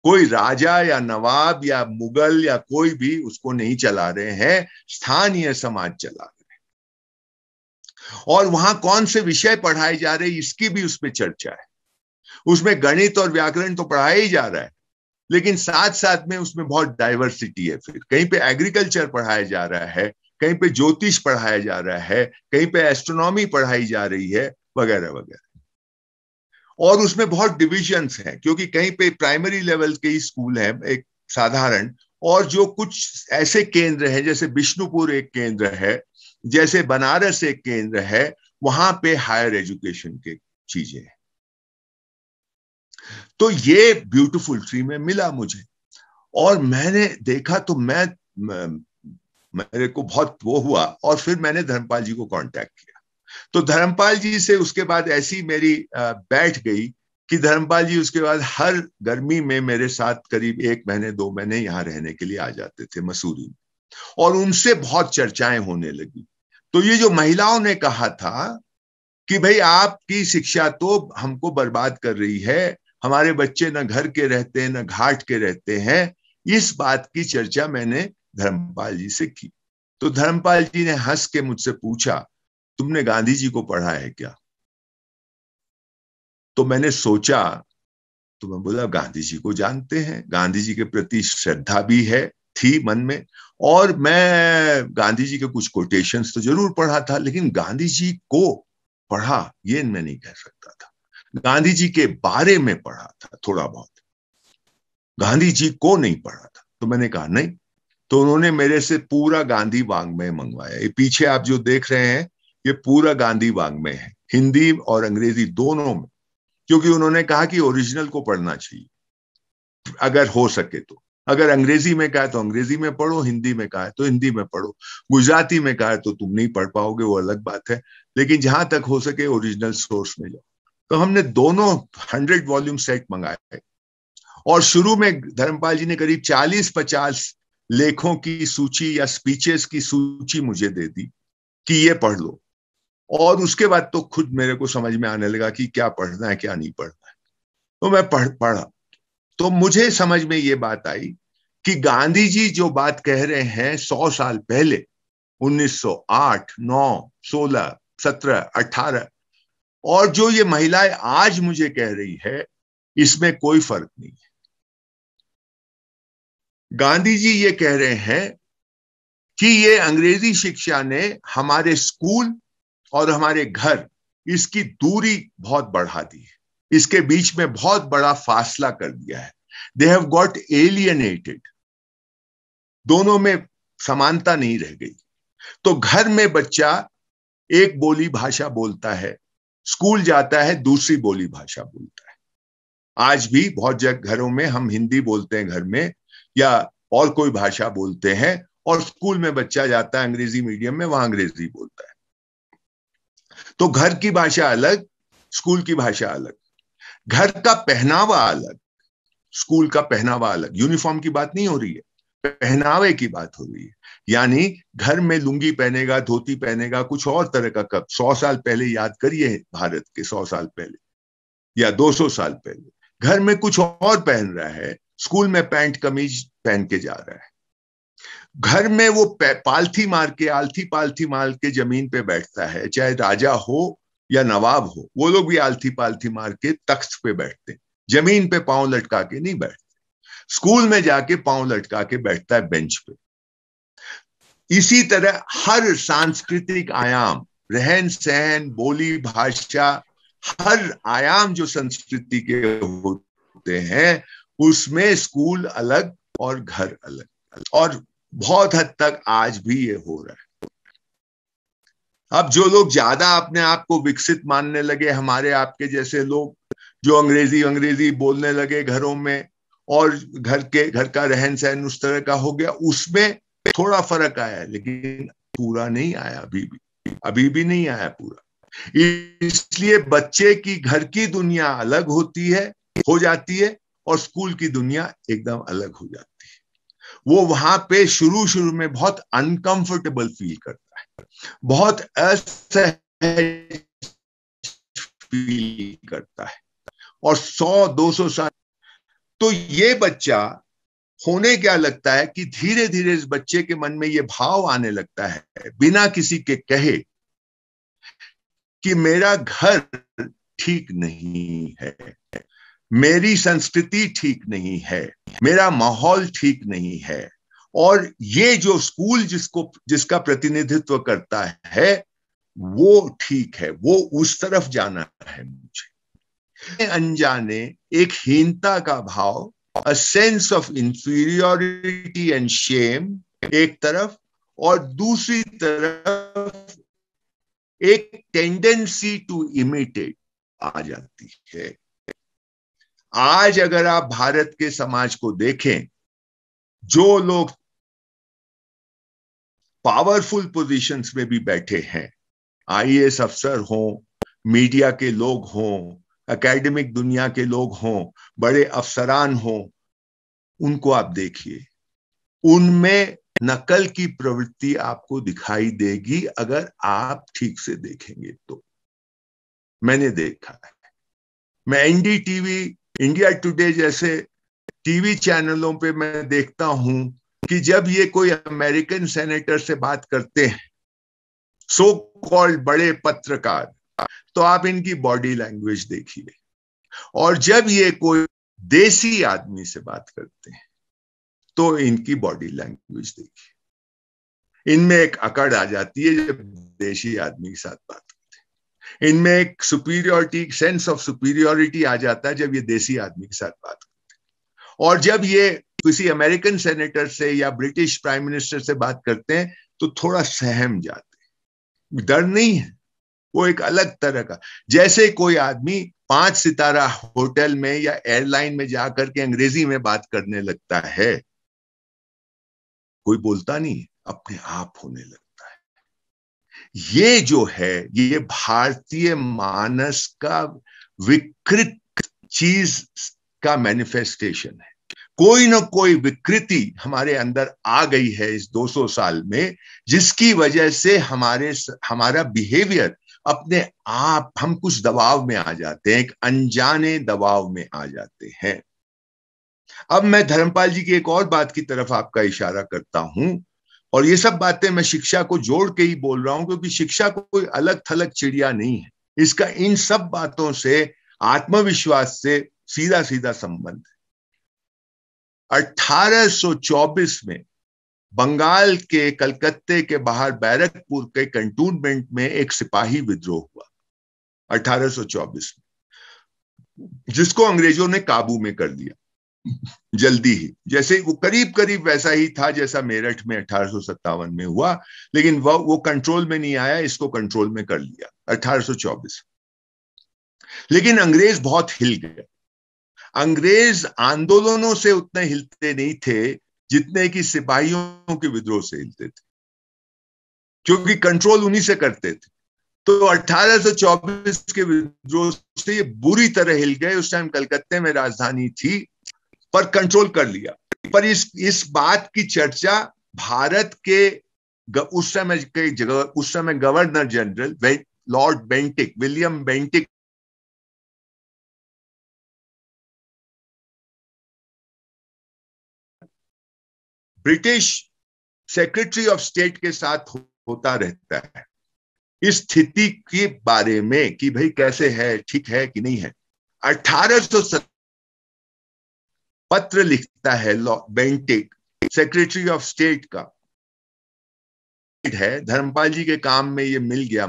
कोई राजा या नवाब या मुगल या कोई भी उसको नहीं चला रहे हैं स्थानीय समाज चला रहे हैं और वहां कौन से विषय पढ़ाए जा रहे इसकी भी उस पर चर्चा है उसमें गणित और व्याकरण तो पढ़ाया ही जा रहा है लेकिन साथ साथ में उसमें बहुत डाइवर्सिटी है फिर कहीं पे एग्रीकल्चर पढ़ाया जा रहा है कहीं पे ज्योतिष पढ़ाया जा रहा है कहीं पे एस्ट्रोनॉमी पढ़ाई जा रही है वगैरह वगैरह और उसमें बहुत डिविजन्स हैं क्योंकि कहीं पे प्राइमरी लेवल के ही स्कूल हैं एक साधारण और जो कुछ ऐसे केंद्र हैं जैसे बिष्णुपुर एक केंद्र है जैसे बनारस एक केंद्र है वहां पे हायर एजुकेशन के चीजें हैं तो ये ब्यूटीफुल ट्री में मिला मुझे और मैंने देखा तो मैं मेरे को बहुत वो हुआ और फिर मैंने धर्मपाल जी को कांटेक्ट किया तो धर्मपाल जी से उसके बाद ऐसी मेरी बैठ गई कि धर्मपाल जी उसके बाद हर गर्मी में मेरे साथ करीब एक महीने दो महीने यहाँ रहने के लिए आ जाते थे मसूरी में और उनसे बहुत चर्चाएं होने लगी तो ये जो महिलाओं ने कहा था कि भाई आपकी शिक्षा तो हमको बर्बाद कर रही है हमारे बच्चे न घर के रहते हैं न घाट के रहते हैं इस बात की चर्चा मैंने धर्मपाल जी से की तो धर्मपाल जी ने हंस के मुझसे पूछा तुमने गांधी जी को पढ़ा है क्या तो मैंने सोचा तो मैं बोला गांधी जी को जानते हैं गांधी जी के प्रति श्रद्धा भी है थी मन में और मैं गांधी जी के कुछ कोटेशन तो जरूर पढ़ा था लेकिन गांधी जी को पढ़ा ये मैं नहीं कह सकता था गांधी जी के बारे में पढ़ा था थोड़ा बहुत गांधी जी को नहीं पढ़ा था तो मैंने कहा नहीं तो उन्होंने मेरे से पूरा गांधी बाग में मंगवाया ये पीछे आप जो देख रहे हैं ये पूरा गांधी बाग में है हिंदी और अंग्रेजी दोनों में क्योंकि उन्होंने कहा कि ओरिजिनल को पढ़ना चाहिए अगर हो सके तो अगर अंग्रेजी में कहा है तो अंग्रेजी में पढ़ो हिंदी में कहा है तो हिंदी में पढ़ो गुजराती में कहा है तो तुम नहीं पढ़ पाओगे वो अलग बात है लेकिन जहां तक हो सके ओरिजिनल सोर्स में जाओ तो हमने दोनों हंड्रेड वॉल्यूम सेट मंगाए और शुरू में धर्मपाल जी ने करीब चालीस पचास लेखों की सूची या स्पीचेस की सूची मुझे दे दी कि ये पढ़ लो और उसके बाद तो खुद मेरे को समझ में आने लगा कि क्या पढ़ना है क्या नहीं पढ़ना है तो मैं पढ़ पढ़ा तो मुझे समझ में ये बात आई कि गांधी जी जो बात कह रहे हैं सौ साल पहले 1908, सौ 16, 17, 18 और जो ये महिलाएं आज मुझे कह रही है इसमें कोई फर्क नहीं है गांधी जी ये कह रहे हैं कि ये अंग्रेजी शिक्षा ने हमारे स्कूल और हमारे घर इसकी दूरी बहुत बढ़ा दी है इसके बीच में बहुत बड़ा फासला कर दिया है दे हैव गॉट एलियनेटेड दोनों में समानता नहीं रह गई तो घर में बच्चा एक बोली भाषा बोलता है स्कूल जाता है दूसरी बोली भाषा बोलता है आज भी बहुत जगह घरों में हम हिंदी बोलते हैं घर में या और कोई भाषा बोलते हैं और स्कूल में बच्चा जाता है अंग्रेजी मीडियम में वहां अंग्रेजी बोलता है तो घर की भाषा अलग स्कूल की भाषा अलग घर का पहनावा अलग स्कूल का पहनावा अलग यूनिफॉर्म की बात नहीं हो रही है पहनावे की बात हो रही है यानी घर में लुंगी पहनेगा धोती पहनेगा कुछ और तरह का कप सौ साल पहले याद करिए भारत के सौ साल पहले या दो सौ साल पहले घर में कुछ और पहन रहा है स्कूल में पैंट कमीज पहन के जा रहा है घर में वो पालथी मार के आलथी पालथी मार के जमीन पे बैठता है चाहे राजा हो या नवाब हो वो लोग भी आलथी पालथी मार के तख्त पे बैठते जमीन पे पांव लटका के नहीं बैठते स्कूल में जाके पांव लटका के बैठता है बेंच पे इसी तरह हर सांस्कृतिक आयाम रहन सहन बोली भाषा हर आयाम जो संस्कृति के होते हैं उसमें स्कूल अलग और घर अलग, अलग और बहुत हद तक आज भी ये हो रहा है अब जो लोग ज्यादा अपने आप को विकसित मानने लगे हमारे आपके जैसे लोग जो अंग्रेजी अंग्रेजी बोलने लगे घरों में और घर के घर का रहन सहन उस तरह का हो गया उसमें थोड़ा फर्क आया लेकिन पूरा नहीं आया अभी भी अभी भी नहीं आया पूरा इसलिए बच्चे की घर की दुनिया अलग होती है हो जाती है और स्कूल की दुनिया एकदम अलग हो जाती है वो वहां पे शुरू शुरू में बहुत अनकंफर्टेबल फील करता है बहुत फील करता है और 100-200 साल तो ये बच्चा होने क्या लगता है कि धीरे धीरे इस बच्चे के मन में ये भाव आने लगता है बिना किसी के कहे कि मेरा घर ठीक नहीं है मेरी संस्कृति ठीक नहीं है मेरा माहौल ठीक नहीं है और ये जो स्कूल जिसको जिसका प्रतिनिधित्व करता है वो ठीक है वो उस तरफ जाना है मुझे अनजाने एक हीनता का भाव a sense of inferiority and shame एक तरफ और दूसरी तरफ एक टेंडेंसी टू इमिटेट आ जाती है आज अगर आप भारत के समाज को देखें जो लोग पावरफुल पोजीशंस में भी बैठे हैं आईएएस अफसर हों मीडिया के लोग हों एकेडमिक दुनिया के लोग हों बड़े अफसरान हों उनको आप देखिए उनमें नकल की प्रवृत्ति आपको दिखाई देगी अगर आप ठीक से देखेंगे तो मैंने देखा है मैं एनडीटीवी इंडिया टुडे जैसे टीवी चैनलों पे मैं देखता हूं कि जब ये कोई अमेरिकन सेनेटर से बात करते हैं सो कॉल्ड बड़े पत्रकार तो आप इनकी बॉडी लैंग्वेज देखिए और जब ये कोई देसी आदमी से बात करते हैं तो इनकी बॉडी लैंग्वेज देखिए इनमें एक अकड़ आ जाती है जब देशी आदमी के साथ बात इनमें एक सुपीरियोरिटी सेंस ऑफ सुपीरियोरिटी आ जाता है जब ये देसी आदमी के साथ बात करते और जब ये किसी अमेरिकन सेनेटर से या ब्रिटिश प्राइम मिनिस्टर से बात करते हैं तो थोड़ा सहम जाते डर नहीं है वो एक अलग तरह का जैसे कोई आदमी पांच सितारा होटल में या एयरलाइन में जाकर के अंग्रेजी में बात करने लगता है कोई बोलता नहीं अपने आप होने लगता ये जो है ये भारतीय मानस का विकृत चीज का मैनिफेस्टेशन है कोई ना कोई विकृति हमारे अंदर आ गई है इस 200 साल में जिसकी वजह से हमारे हमारा बिहेवियर अपने आप हम कुछ दबाव में आ जाते हैं एक अनजाने दबाव में आ जाते हैं अब मैं धर्मपाल जी की एक और बात की तरफ आपका इशारा करता हूं और ये सब बातें मैं शिक्षा को जोड़ के ही बोल रहा हूं क्योंकि शिक्षा कोई अलग थलग चिड़िया नहीं है इसका इन सब बातों से आत्मविश्वास से सीधा सीधा संबंध है 1824 में बंगाल के कलकत्ते के बाहर बैरकपुर के कंटोनमेंट में एक सिपाही विद्रोह हुआ 1824 में जिसको अंग्रेजों ने काबू में कर दिया जल्दी ही जैसे वो करीब करीब वैसा ही था जैसा मेरठ में अठारह में हुआ लेकिन वह वो कंट्रोल में नहीं आया इसको कंट्रोल में कर लिया 1824 लेकिन अंग्रेज बहुत हिल गए अंग्रेज आंदोलनों से उतने हिलते नहीं थे जितने कि सिपाहियों के विद्रोह से हिलते थे क्योंकि कंट्रोल उन्हीं से करते थे तो 1824 के विद्रोह से ये बुरी तरह हिल गए उस टाइम कलकत्ते में राजधानी थी पर कंट्रोल कर लिया पर इस इस बात की चर्चा भारत के उस समय कई जगह उस समय governor general lord Bentinck William Bentinck British secretary of state के साथ होता रहता है इस स्थिति के बारे में कि भाई कैसे है ठीक है कि नहीं है अठारह पत्र लिखता है बेंटिक सेक्रेटरी ऑफ स्टेट का है धर्मपाल जी के काम में ये मिल गया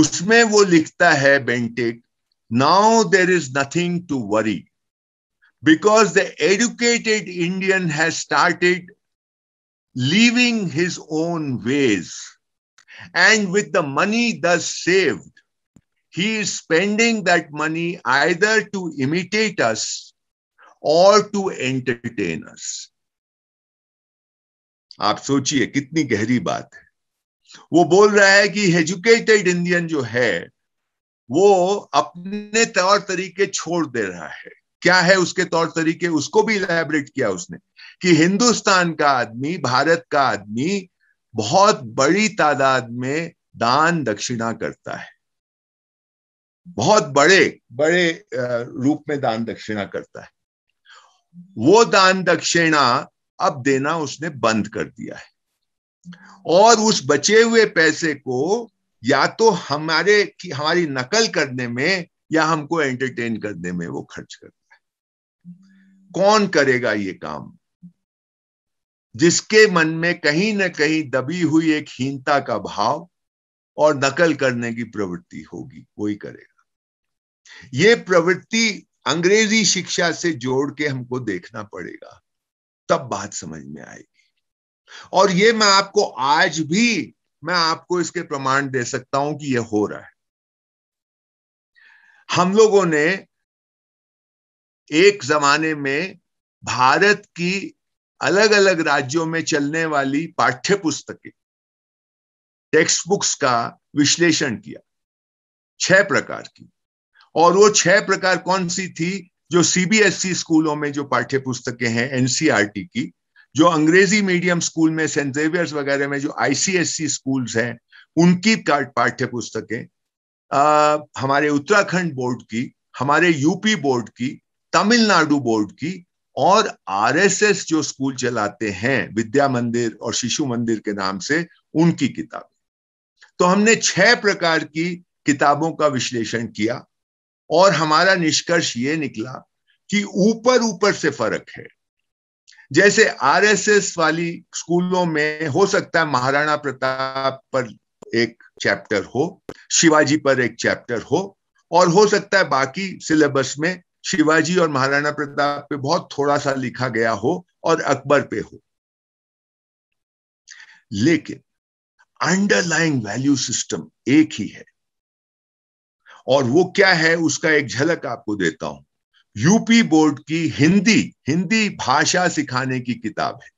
उसमें वो लिखता है Bentinck now there is nothing to worry because the educated Indian has started leaving his own ways and with the money the saved he is spending that money either to imitate us और to entertainers आप सोचिए कितनी गहरी बात है वो बोल रहा है कि एजुकेटेड इंडियन जो है वो अपने तौर तरीके छोड़ दे रहा है क्या है उसके तौर तरीके उसको भी इलेबरेट किया उसने कि हिंदुस्तान का आदमी भारत का आदमी बहुत बड़ी तादाद में दान दक्षिणा करता है बहुत बड़े बड़े रूप में दान दक्षिणा करता है वो दान दक्षिणा अब देना उसने बंद कर दिया है और उस बचे हुए पैसे को या तो हमारे की हमारी नकल करने में या हमको एंटरटेन करने में वो खर्च करता है कौन करेगा ये काम जिसके मन में कहीं ना कहीं दबी हुई एक हीनता का भाव और नकल करने की प्रवृत्ति होगी वही करेगा ये प्रवृत्ति अंग्रेजी शिक्षा से जोड़ के हमको देखना पड़ेगा तब बात समझ में आएगी और ये मैं आपको आज भी मैं आपको इसके प्रमाण दे सकता हूं कि यह हो रहा है हम लोगों ने एक जमाने में भारत की अलग अलग राज्यों में चलने वाली पाठ्य पुस्तकें टेक्स्ट बुक्स का विश्लेषण किया छह प्रकार की और वो छह प्रकार कौन सी थी जो सीबीएसई e स्कूलों में जो पाठ्य पुस्तकें हैं एनसीईआरटी e की जो अंग्रेजी मीडियम स्कूल में सेंट जेवियर्स वगैरह में जो आईसीएससी स्कूल्स e हैं उनकी पाठ्य पुस्तकें हमारे उत्तराखंड बोर्ड की हमारे यूपी बोर्ड की तमिलनाडु बोर्ड की और आरएसएस जो स्कूल चलाते हैं विद्या मंदिर और शिशु मंदिर के नाम से उनकी किताबें तो हमने छह प्रकार की किताबों का विश्लेषण किया और हमारा निष्कर्ष ये निकला कि ऊपर ऊपर से फर्क है जैसे आरएसएस वाली स्कूलों में हो सकता है महाराणा प्रताप पर एक चैप्टर हो शिवाजी पर एक चैप्टर हो और हो सकता है बाकी सिलेबस में शिवाजी और महाराणा प्रताप पे बहुत थोड़ा सा लिखा गया हो और अकबर पे हो लेकिन अंडरलाइंग वैल्यू सिस्टम एक ही है और वो क्या है उसका एक झलक आपको देता हूं यूपी बोर्ड की हिंदी हिंदी भाषा सिखाने की किताब है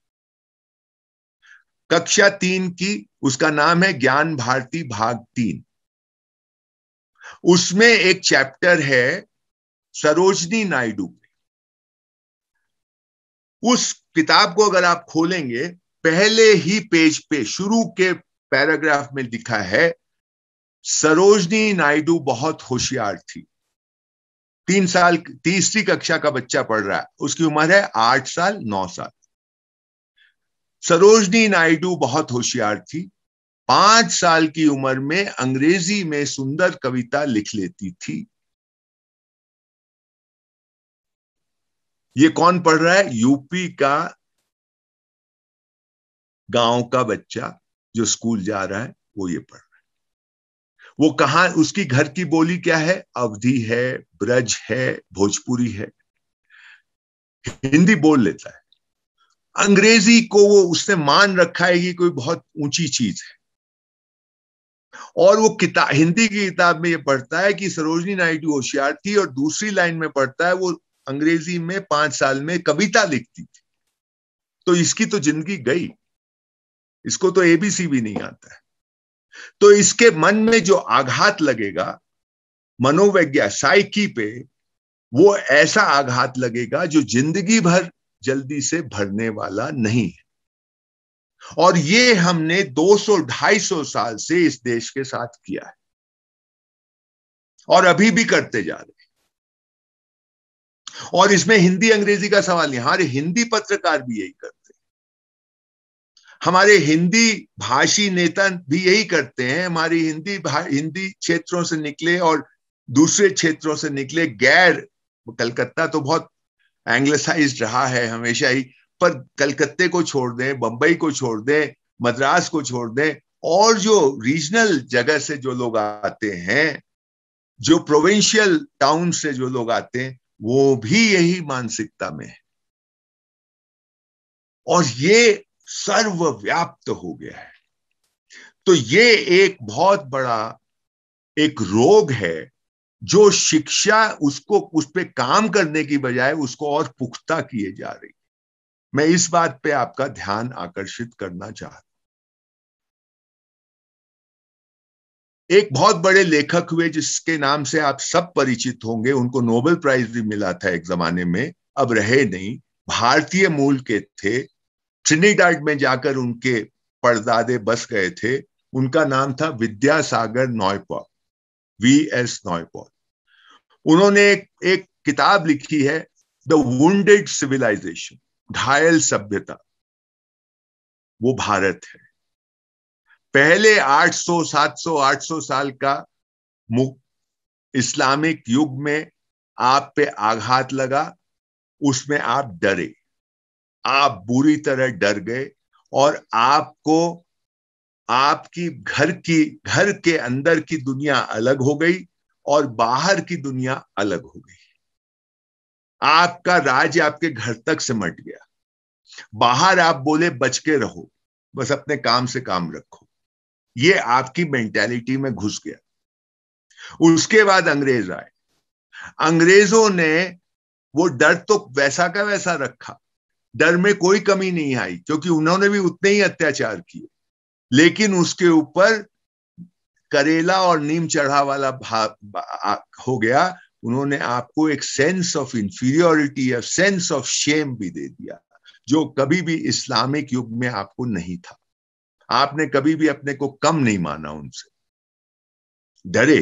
कक्षा तीन की उसका नाम है ज्ञान भारती भाग तीन उसमें एक चैप्टर है सरोजनी नायडू उस किताब को अगर आप खोलेंगे पहले ही पेज पे शुरू के पैराग्राफ में लिखा है सरोजनी नायडू बहुत होशियार थी तीन साल तीसरी कक्षा का बच्चा पढ़ रहा है उसकी उम्र है आठ साल नौ साल सरोजनी नायडू बहुत होशियार थी पांच साल की उम्र में अंग्रेजी में सुंदर कविता लिख लेती थी ये कौन पढ़ रहा है यूपी का गांव का बच्चा जो स्कूल जा रहा है वो ये पढ़ वो कहा उसकी घर की बोली क्या है अवधि है ब्रज है भोजपुरी है हिंदी बोल लेता है अंग्रेजी को वो उसने मान रखा है कि कोई बहुत ऊंची चीज है और वो किताब हिंदी की किताब में ये पढ़ता है कि सरोजनी नायडू होशियार थी और दूसरी लाइन में पढ़ता है वो अंग्रेजी में पांच साल में कविता लिखती थी तो इसकी तो जिंदगी गई इसको तो एबीसी भी नहीं आता है तो इसके मन में जो आघात लगेगा मनोवैज्ञा साइकी पे वो ऐसा आघात लगेगा जो जिंदगी भर जल्दी से भरने वाला नहीं है और ये हमने 200-250 साल से इस देश के साथ किया है और अभी भी करते जा रहे हैं और इसमें हिंदी अंग्रेजी का सवाल नहीं हमारे हिंदी पत्रकार भी यही करते हमारे हिंदी भाषी नेता भी यही करते हैं हमारी हिंदी हिंदी क्षेत्रों से निकले और दूसरे क्षेत्रों से निकले गैर कलकत्ता तो बहुत एंग्लिसाइज रहा है हमेशा ही पर कलकत्ते को छोड़ दें बंबई को छोड़ दें मद्रास को छोड़ दें और जो रीजनल जगह से जो लोग आते हैं जो प्रोविंशियल टाउन से जो लोग आते हैं वो भी यही मानसिकता में है और ये सर्वव्याप्त हो गया है तो ये एक बहुत बड़ा एक रोग है जो शिक्षा उसको उस पर काम करने की बजाय उसको और पुख्ता किए जा रही मैं इस बात पे आपका ध्यान आकर्षित करना चाहता हूं एक बहुत बड़े लेखक हुए जिसके नाम से आप सब परिचित होंगे उनको नोबेल प्राइज भी मिला था एक जमाने में अब रहे नहीं भारतीय मूल के थे ट्रिनिडाड में जाकर उनके परदादे बस गए थे उनका नाम था विद्यासागर नॉयपॉल वी एस नॉयपॉल उन्होंने एक, एक किताब लिखी है द वेड सिविलाइजेशन घायल सभ्यता वो भारत है पहले 800 700 800 साल का इस्लामिक युग में आप पे आघात लगा उसमें आप डरे आप बुरी तरह डर गए और आपको आपकी घर की घर के अंदर की दुनिया अलग हो गई और बाहर की दुनिया अलग हो गई आपका राज्य आपके घर तक सिमट गया बाहर आप बोले बच के रहो बस अपने काम से काम रखो ये आपकी मेंटेलिटी में घुस गया उसके बाद अंग्रेज आए अंग्रेजों ने वो डर तो वैसा का वैसा रखा डर में कोई कमी नहीं आई क्योंकि उन्होंने भी उतने ही अत्याचार किए लेकिन उसके ऊपर करेला और नीम चढ़ा वाला भाव हो गया उन्होंने आपको एक सेंस ऑफ इंफीरियोरिटी या सेंस ऑफ शेम भी दे दिया जो कभी भी इस्लामिक युग में आपको नहीं था आपने कभी भी अपने को कम नहीं माना उनसे डरे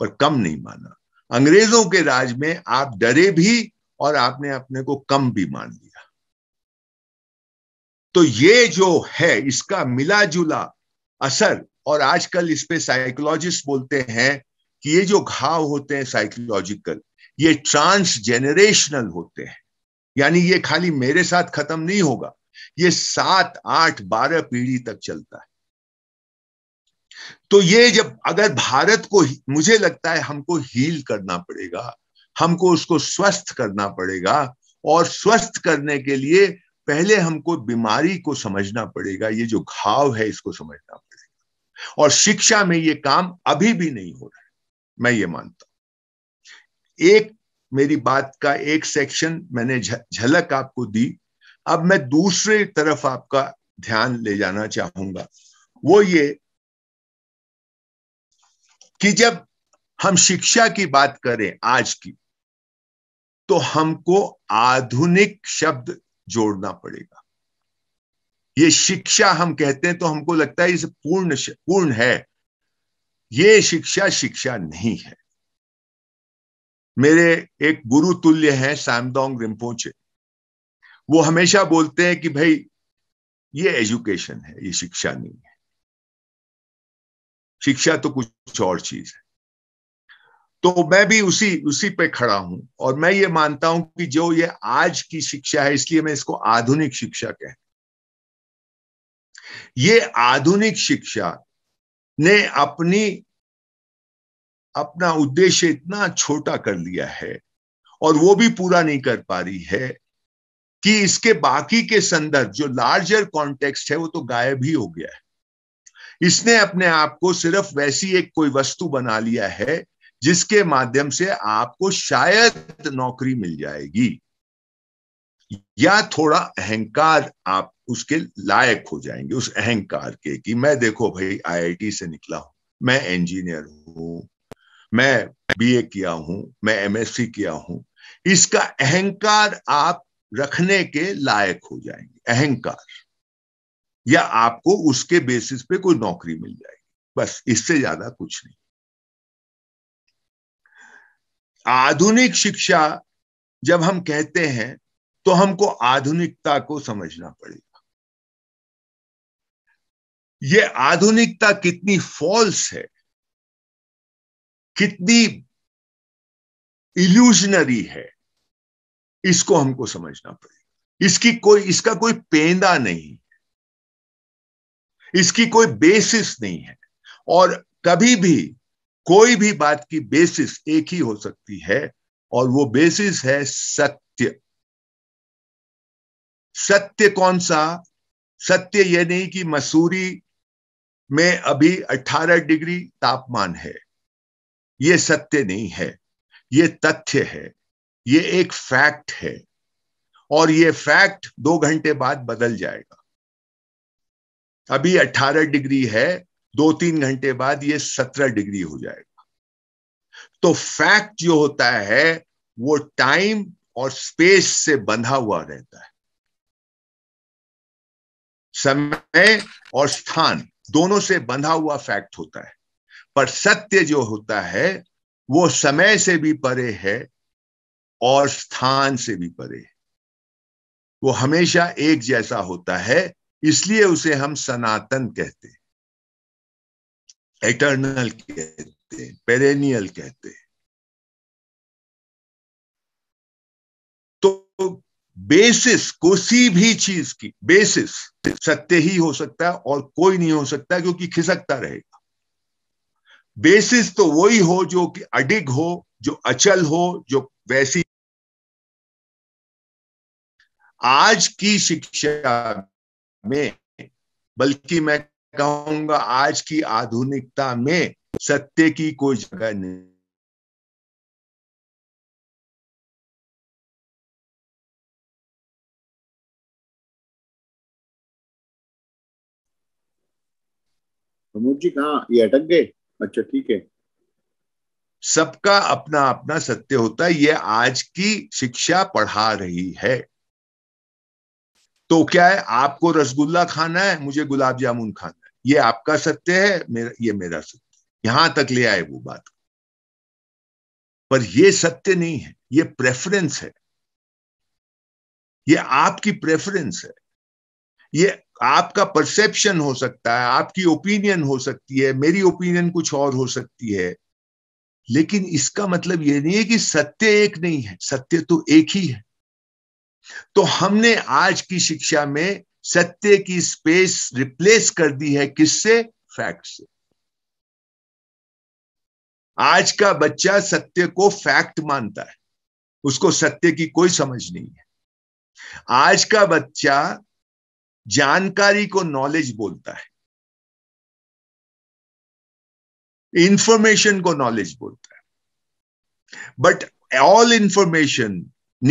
पर कम नहीं माना अंग्रेजों के राज में आप डरे भी और आपने अपने को कम भी मान लिया तो ये जो है इसका मिला जुला असर और आजकल इस पे साइकोलॉजिस्ट बोलते हैं कि ये जो घाव होते हैं साइकोलॉजिकल ये ट्रांसजेनरेशनल होते हैं यानी ये खाली मेरे साथ खत्म नहीं होगा ये सात आठ बारह पीढ़ी तक चलता है तो ये जब अगर भारत को मुझे लगता है हमको हील करना पड़ेगा हमको उसको स्वस्थ करना पड़ेगा और स्वस्थ करने के लिए पहले हमको बीमारी को समझना पड़ेगा ये जो घाव है इसको समझना पड़ेगा और शिक्षा में ये काम अभी भी नहीं हो रहा है मैं ये मानता हूं एक मेरी बात का एक सेक्शन मैंने झलक आपको दी अब मैं दूसरे तरफ आपका ध्यान ले जाना चाहूंगा वो ये कि जब हम शिक्षा की बात करें आज की तो हमको आधुनिक शब्द जोड़ना पड़ेगा ये शिक्षा हम कहते हैं तो हमको लगता है इसे पूर्ण पूर्ण है ये शिक्षा शिक्षा नहीं है मेरे एक गुरु तुल्य है सैमदोंग रिम्पोचे वो हमेशा बोलते हैं कि भाई ये एजुकेशन है ये शिक्षा नहीं है शिक्षा तो कुछ और चीज है तो मैं भी उसी उसी पे खड़ा हूं और मैं ये मानता हूं कि जो ये आज की शिक्षा है इसलिए मैं इसको आधुनिक शिक्षा कह ये आधुनिक शिक्षा ने अपनी अपना उद्देश्य इतना छोटा कर लिया है और वो भी पूरा नहीं कर पा रही है कि इसके बाकी के संदर्भ जो लार्जर कॉन्टेक्स्ट है वो तो गायब ही हो गया है इसने अपने आप को सिर्फ वैसी एक कोई वस्तु बना लिया है जिसके माध्यम से आपको शायद नौकरी मिल जाएगी या थोड़ा अहंकार आप उसके लायक हो जाएंगे उस अहंकार के कि मैं देखो भाई आईआईटी से निकला हूं मैं इंजीनियर हूं मैं बीए किया हूं मैं एमएससी किया हूं इसका अहंकार आप रखने के लायक हो जाएंगे अहंकार या आपको उसके बेसिस पे कोई नौकरी मिल जाएगी बस इससे ज्यादा कुछ नहीं आधुनिक शिक्षा जब हम कहते हैं तो हमको आधुनिकता को समझना पड़ेगा यह आधुनिकता कितनी फॉल्स है कितनी इल्यूजनरी है इसको हमको समझना पड़ेगा इसकी कोई इसका कोई पेंदा नहीं इसकी कोई बेसिस नहीं है और कभी भी कोई भी बात की बेसिस एक ही हो सकती है और वो बेसिस है सत्य सत्य कौन सा सत्य यह नहीं कि मसूरी में अभी 18 डिग्री तापमान है ये सत्य नहीं है ये तथ्य है ये एक फैक्ट है और ये फैक्ट दो घंटे बाद बदल जाएगा अभी 18 डिग्री है दो तीन घंटे बाद ये सत्रह डिग्री हो जाएगा तो फैक्ट जो होता है वो टाइम और स्पेस से बंधा हुआ रहता है समय और स्थान दोनों से बंधा हुआ फैक्ट होता है पर सत्य जो होता है वो समय से भी परे है और स्थान से भी परे है वो हमेशा एक जैसा होता है इसलिए उसे हम सनातन कहते हैं एटर्नल कहते हैं पेरेनियल कहते हैं तो बेसिस किसी भी चीज की बेसिस सत्य ही हो सकता है और कोई नहीं हो सकता क्योंकि खिसकता रहेगा बेसिस तो वही हो जो कि अडिग हो जो अचल हो जो वैसी आज की शिक्षा में बल्कि मैं कहूंगा आज की आधुनिकता में सत्य की कोई जगह नहीं प्रमोद जी कहा ये अटक गए अच्छा ठीक है सबका अपना अपना सत्य होता है ये आज की शिक्षा पढ़ा रही है तो क्या है आपको रसगुल्ला खाना है मुझे गुलाब जामुन खाना ये आपका सत्य है मेरा ये मेरा सत्य यहां तक ले आए वो बात पर ये सत्य नहीं है ये प्रेफरेंस है ये आपकी प्रेफरेंस है ये आपका परसेप्शन हो सकता है आपकी ओपिनियन हो सकती है मेरी ओपिनियन कुछ और हो सकती है लेकिन इसका मतलब यह नहीं है कि सत्य एक नहीं है सत्य तो एक ही है तो हमने आज की शिक्षा में सत्य की स्पेस रिप्लेस कर दी है किससे फैक्ट से आज का बच्चा सत्य को फैक्ट मानता है उसको सत्य की कोई समझ नहीं है आज का बच्चा जानकारी को नॉलेज बोलता है इंफॉर्मेशन को नॉलेज बोलता है but all information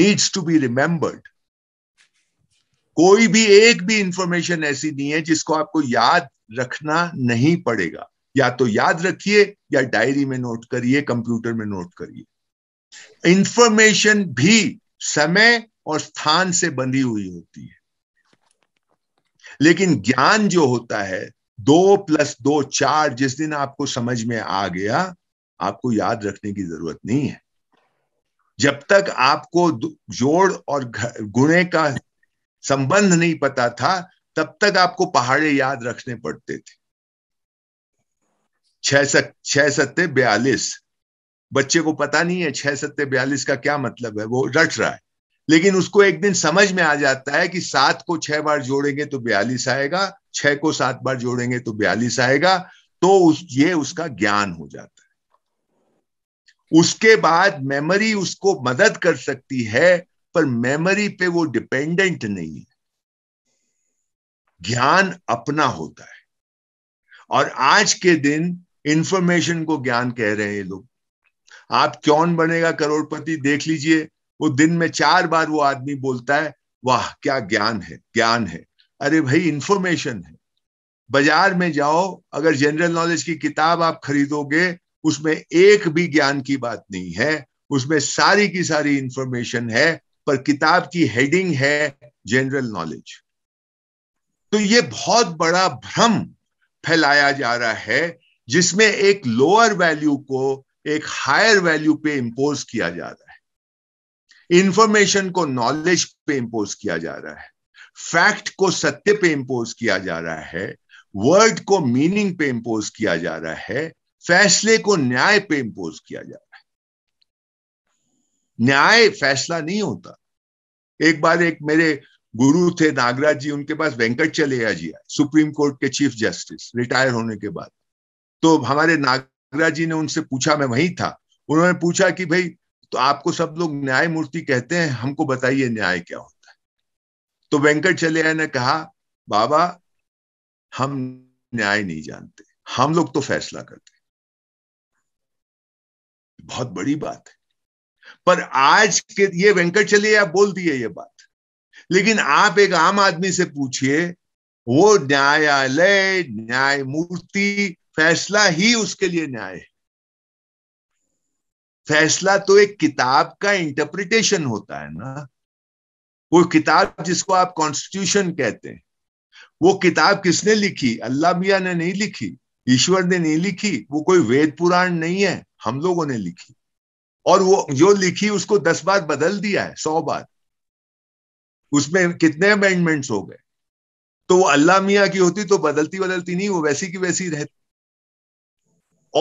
needs to be remembered कोई भी एक भी इंफॉर्मेशन ऐसी नहीं है जिसको आपको याद रखना नहीं पड़ेगा या तो याद रखिए या डायरी में नोट करिए कंप्यूटर में नोट करिए इंफॉर्मेशन भी समय और स्थान से बंधी हुई होती है लेकिन ज्ञान जो होता है दो प्लस दो चार जिस दिन आपको समझ में आ गया आपको याद रखने की जरूरत नहीं है जब तक आपको जोड़ और गुणे का संबंध नहीं पता था तब तक आपको पहाड़े याद रखने पड़ते थे छह सत छह सत्ते बयालीस बच्चे को पता नहीं है छह सत्ते बयालीस का क्या मतलब है वो रट रहा है लेकिन उसको एक दिन समझ में आ जाता है कि सात को छह बार जोड़ेंगे तो बयालीस आएगा छह को सात बार जोड़ेंगे तो बयालीस आएगा तो उस ये उसका ज्ञान हो जाता है उसके बाद मेमोरी उसको मदद कर सकती है पर मेमोरी पे वो डिपेंडेंट नहीं है ज्ञान अपना होता है और आज के दिन इंफॉर्मेशन को ज्ञान कह रहे हैं लोग आप कौन बनेगा करोड़पति देख लीजिए वो दिन में चार बार वो आदमी बोलता है वाह क्या ज्ञान है ज्ञान है अरे भाई इंफॉर्मेशन है बाजार में जाओ अगर जनरल नॉलेज की किताब आप खरीदोगे उसमें एक भी ज्ञान की बात नहीं है उसमें सारी की सारी इंफॉर्मेशन है पर किताब की हेडिंग है जनरल नॉलेज तो ये बहुत बड़ा भ्रम फैलाया जा रहा है जिसमें एक लोअर वैल्यू को एक हायर वैल्यू पे इंपोज किया जा रहा है इंफॉर्मेशन को नॉलेज पे इंपोज किया जा रहा है फैक्ट को सत्य पे इंपोज किया जा रहा है वर्ड को मीनिंग पे इंपोज किया जा रहा है फैसले को न्याय पे इंपोज किया जा रहा है न्याय फैसला नहीं होता एक बार एक मेरे गुरु थे नागराज जी उनके पास वेंकट चलैया जी आए सुप्रीम कोर्ट के चीफ जस्टिस रिटायर होने के बाद तो हमारे नागराज जी ने उनसे पूछा मैं वहीं था उन्होंने पूछा कि भाई तो आपको सब लोग न्याय मूर्ति कहते हैं हमको बताइए न्याय क्या होता है तो वेंकट चलैया ने कहा बाबा हम न्याय नहीं जानते हम लोग तो फैसला करते बहुत बड़ी बात है पर आज के ये वेंकट चलिए आप बोल दिए ये बात लेकिन आप एक आम आदमी से पूछिए वो न्यायालय न्यायमूर्ति फैसला ही उसके लिए न्याय है फैसला तो एक किताब का इंटरप्रिटेशन होता है ना वो किताब जिसको आप कॉन्स्टिट्यूशन कहते हैं वो किताब किसने लिखी अल्लाह मिया ने नहीं लिखी ईश्वर ने नहीं लिखी वो कोई वेद पुराण नहीं है हम लोगों ने लिखी और वो जो लिखी उसको दस बार बदल दिया है सौ बार उसमें कितने अमेंडमेंट्स हो गए तो वो अल्लाह मियाँ की होती तो बदलती बदलती नहीं वो वैसी की वैसी रहती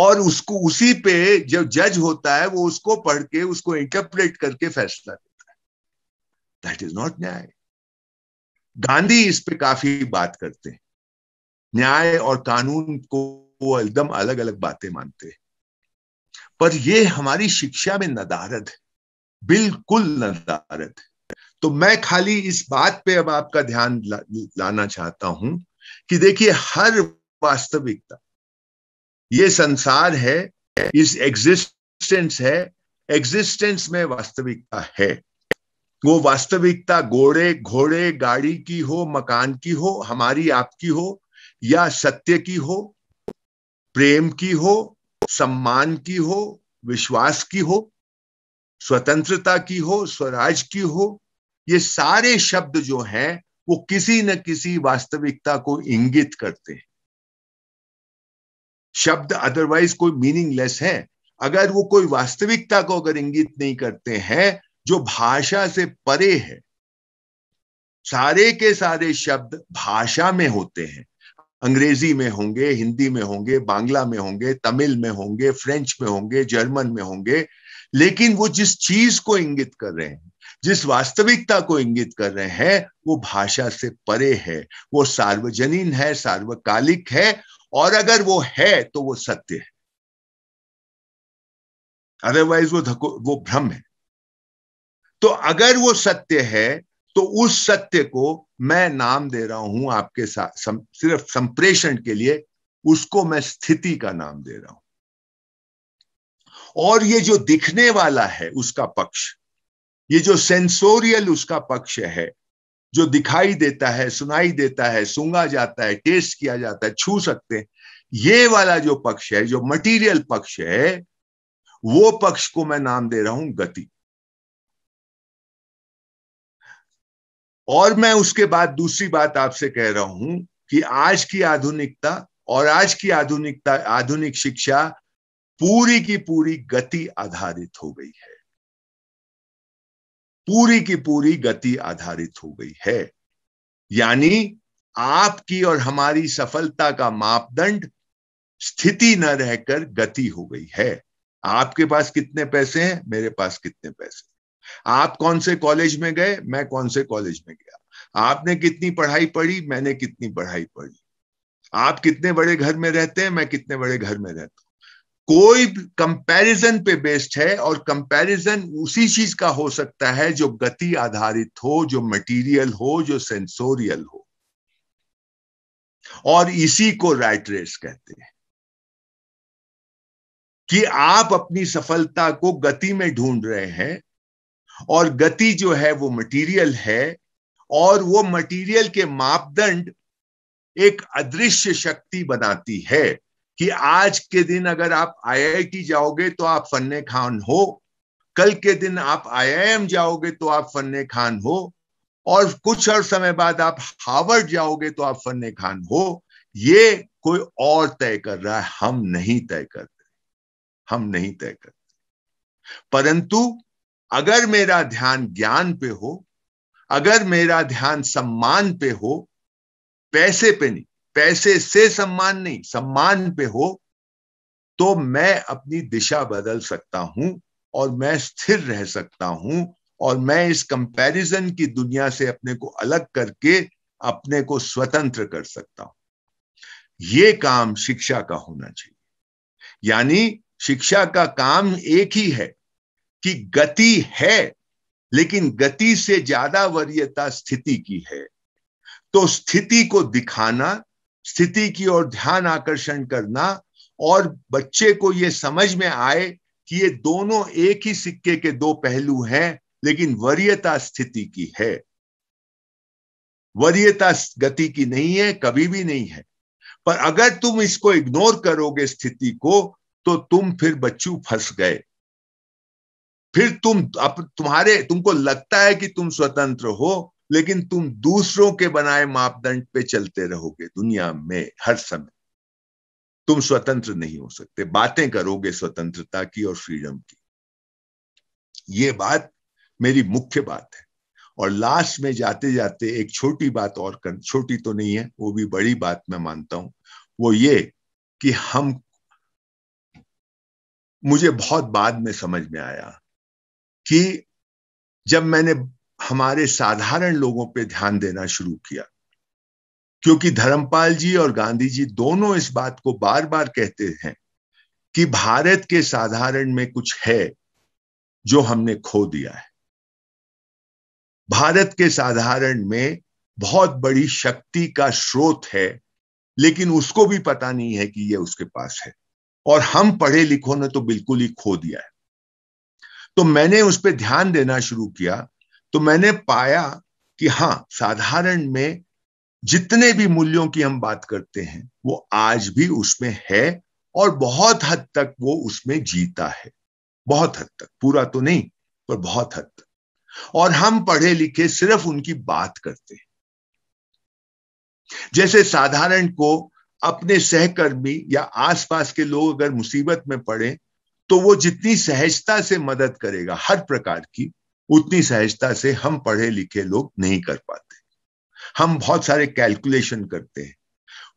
और उसको उसी पे जब जज होता है वो उसको पढ़ के उसको इंटरप्रेट करके फैसला देता है दैट इज नॉट न्याय गांधी इस पे काफी बात करते हैं न्याय और कानून को वो एकदम अलग अलग बातें मानते हैं पर ये हमारी शिक्षा में नदारद है बिल्कुल नदारद है तो मैं खाली इस बात पे अब आपका ध्यान ला, लाना चाहता हूं कि देखिए हर वास्तविकता ये संसार है इस एग्जिस्टेंस है एग्जिस्टेंस में वास्तविकता है वो वास्तविकता घोड़े घोड़े गाड़ी की हो मकान की हो हमारी आपकी हो या सत्य की हो प्रेम की हो सम्मान की हो विश्वास की हो स्वतंत्रता की हो स्वराज की हो ये सारे शब्द जो हैं वो किसी न किसी वास्तविकता को इंगित करते हैं शब्द अदरवाइज कोई मीनिंगलेस है अगर वो कोई वास्तविकता को अगर इंगित नहीं करते हैं जो भाषा से परे है सारे के सारे शब्द भाषा में होते हैं अंग्रेजी में होंगे हिंदी में होंगे बांग्ला में होंगे तमिल में होंगे फ्रेंच में होंगे जर्मन में होंगे लेकिन वो जिस चीज को इंगित कर रहे हैं जिस वास्तविकता को इंगित कर रहे हैं वो भाषा से परे है वो सार्वजनिक है सार्वकालिक है और अगर वो है तो वो सत्य है अदरवाइज वो धको वो भ्रम है तो अगर वो सत्य है तो उस सत्य को मैं नाम दे रहा हूं आपके साथ सम, सिर्फ संप्रेषण के लिए उसको मैं स्थिति का नाम दे रहा हूं और ये जो दिखने वाला है उसका पक्ष ये जो सेंसोरियल उसका पक्ष है जो दिखाई देता है सुनाई देता है सूंगा जाता है टेस्ट किया जाता है छू सकते हैं ये वाला जो पक्ष है जो मटेरियल पक्ष है वो पक्ष को मैं नाम दे रहा हूं गति और मैं उसके बाद दूसरी बात आपसे कह रहा हूं कि आज की आधुनिकता और आज की आधुनिकता आधुनिक शिक्षा पूरी की पूरी गति आधारित हो गई है पूरी की पूरी गति आधारित हो गई है यानी आपकी और हमारी सफलता का मापदंड स्थिति न रहकर गति हो गई है आपके पास कितने पैसे हैं मेरे पास कितने पैसे आप कौन से कॉलेज में गए मैं कौन से कॉलेज में गया आपने कितनी पढ़ाई पढ़ी मैंने कितनी पढ़ाई पढ़ी आप कितने बड़े घर में रहते हैं मैं कितने बड़े घर में रहता हूं कोई कंपैरिजन पे बेस्ड है और कंपैरिजन उसी चीज का हो सकता है जो गति आधारित हो जो मटेरियल हो जो सेंसोरियल हो और इसी को राइट रेस कहते हैं कि आप अपनी सफलता को गति में ढूंढ रहे हैं और गति जो है वो मटेरियल है और वो मटेरियल के मापदंड एक अदृश्य शक्ति बनाती है कि आज के दिन अगर आप आईआईटी जाओगे तो आप फन्ने खान हो कल के दिन आप आईआईएम जाओगे तो आप फन्ने खान हो और कुछ और समय बाद आप हार्वर्ड जाओगे तो आप फन्ने खान हो ये कोई और तय कर रहा है हम नहीं तय करते हम नहीं तय करते परंतु अगर मेरा ध्यान ज्ञान पे हो अगर मेरा ध्यान सम्मान पे हो पैसे पे नहीं पैसे से सम्मान नहीं सम्मान पे हो तो मैं अपनी दिशा बदल सकता हूं और मैं स्थिर रह सकता हूं और मैं इस कंपैरिजन की दुनिया से अपने को अलग करके अपने को स्वतंत्र कर सकता हूं ये काम शिक्षा का होना चाहिए यानी शिक्षा का काम एक ही है कि गति है लेकिन गति से ज्यादा वरीयता स्थिति की है तो स्थिति को दिखाना स्थिति की ओर ध्यान आकर्षण करना और बच्चे को ये समझ में आए कि ये दोनों एक ही सिक्के के दो पहलू हैं लेकिन वरीयता स्थिति की है वरीयता गति की नहीं है कभी भी नहीं है पर अगर तुम इसको इग्नोर करोगे स्थिति को तो तुम फिर बच्चू फंस गए फिर तुम अप, तुम्हारे तुमको लगता है कि तुम स्वतंत्र हो लेकिन तुम दूसरों के बनाए मापदंड पे चलते रहोगे दुनिया में हर समय तुम स्वतंत्र नहीं हो सकते बातें करोगे स्वतंत्रता की और फ्रीडम की ये बात मेरी मुख्य बात है और लास्ट में जाते जाते एक छोटी बात और कर छोटी तो नहीं है वो भी बड़ी बात मैं मानता हूं वो ये कि हम मुझे बहुत बाद में समझ में आया कि जब मैंने हमारे साधारण लोगों पे ध्यान देना शुरू किया क्योंकि धर्मपाल जी और गांधी जी दोनों इस बात को बार बार कहते हैं कि भारत के साधारण में कुछ है जो हमने खो दिया है भारत के साधारण में बहुत बड़ी शक्ति का स्रोत है लेकिन उसको भी पता नहीं है कि यह उसके पास है और हम पढ़े लिखों ने तो बिल्कुल ही खो दिया है तो मैंने उस पर ध्यान देना शुरू किया तो मैंने पाया कि हाँ साधारण में जितने भी मूल्यों की हम बात करते हैं वो आज भी उसमें है और बहुत हद तक वो उसमें जीता है बहुत हद तक पूरा तो नहीं पर बहुत हद तक और हम पढ़े लिखे सिर्फ उनकी बात करते हैं जैसे साधारण को अपने सहकर्मी या आसपास के लोग अगर मुसीबत में पड़े तो वो जितनी सहजता से मदद करेगा हर प्रकार की उतनी सहजता से हम पढ़े लिखे लोग नहीं कर पाते हम बहुत सारे कैलकुलेशन करते हैं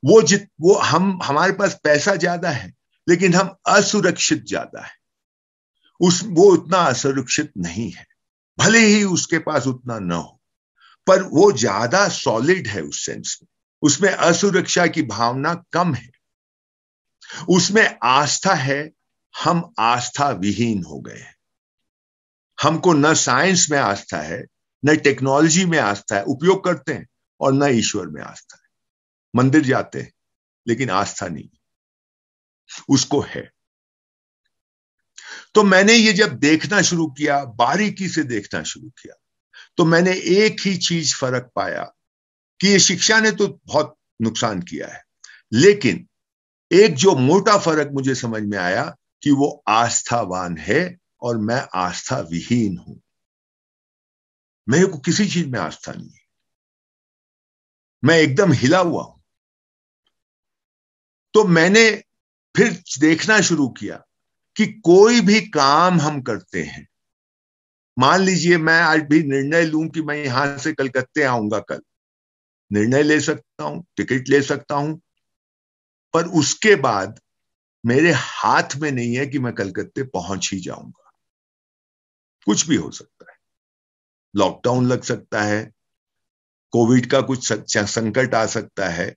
वो जित वो हम हमारे पास पैसा ज्यादा है लेकिन हम असुरक्षित ज्यादा है उस वो उतना असुरक्षित नहीं है भले ही उसके पास उतना न हो पर वो ज्यादा सॉलिड है उस सेंस में उसमें असुरक्षा की भावना कम है उसमें आस्था है हम आस्था विहीन हो गए हैं हमको न साइंस में आस्था है न टेक्नोलॉजी में आस्था है उपयोग करते हैं और न ईश्वर में आस्था है मंदिर जाते हैं लेकिन आस्था नहीं उसको है तो मैंने ये जब देखना शुरू किया बारीकी से देखना शुरू किया तो मैंने एक ही चीज फर्क पाया कि ये शिक्षा ने तो बहुत नुकसान किया है लेकिन एक जो मोटा फर्क मुझे समझ में आया कि वो आस्थावान है और मैं आस्था विहीन हूं मेरे को किसी चीज में आस्था नहीं है मैं एकदम हिला हुआ हूं तो मैंने फिर देखना शुरू किया कि कोई भी काम हम करते हैं मान लीजिए मैं आज भी निर्णय लू कि मैं यहां से कलकत्ते आऊंगा कल निर्णय ले सकता हूं टिकट ले सकता हूं पर उसके बाद मेरे हाथ में नहीं है कि मैं कलकत्ते पहुंच ही जाऊंगा कुछ भी हो सकता है लॉकडाउन लग सकता है कोविड का कुछ संकट आ सकता है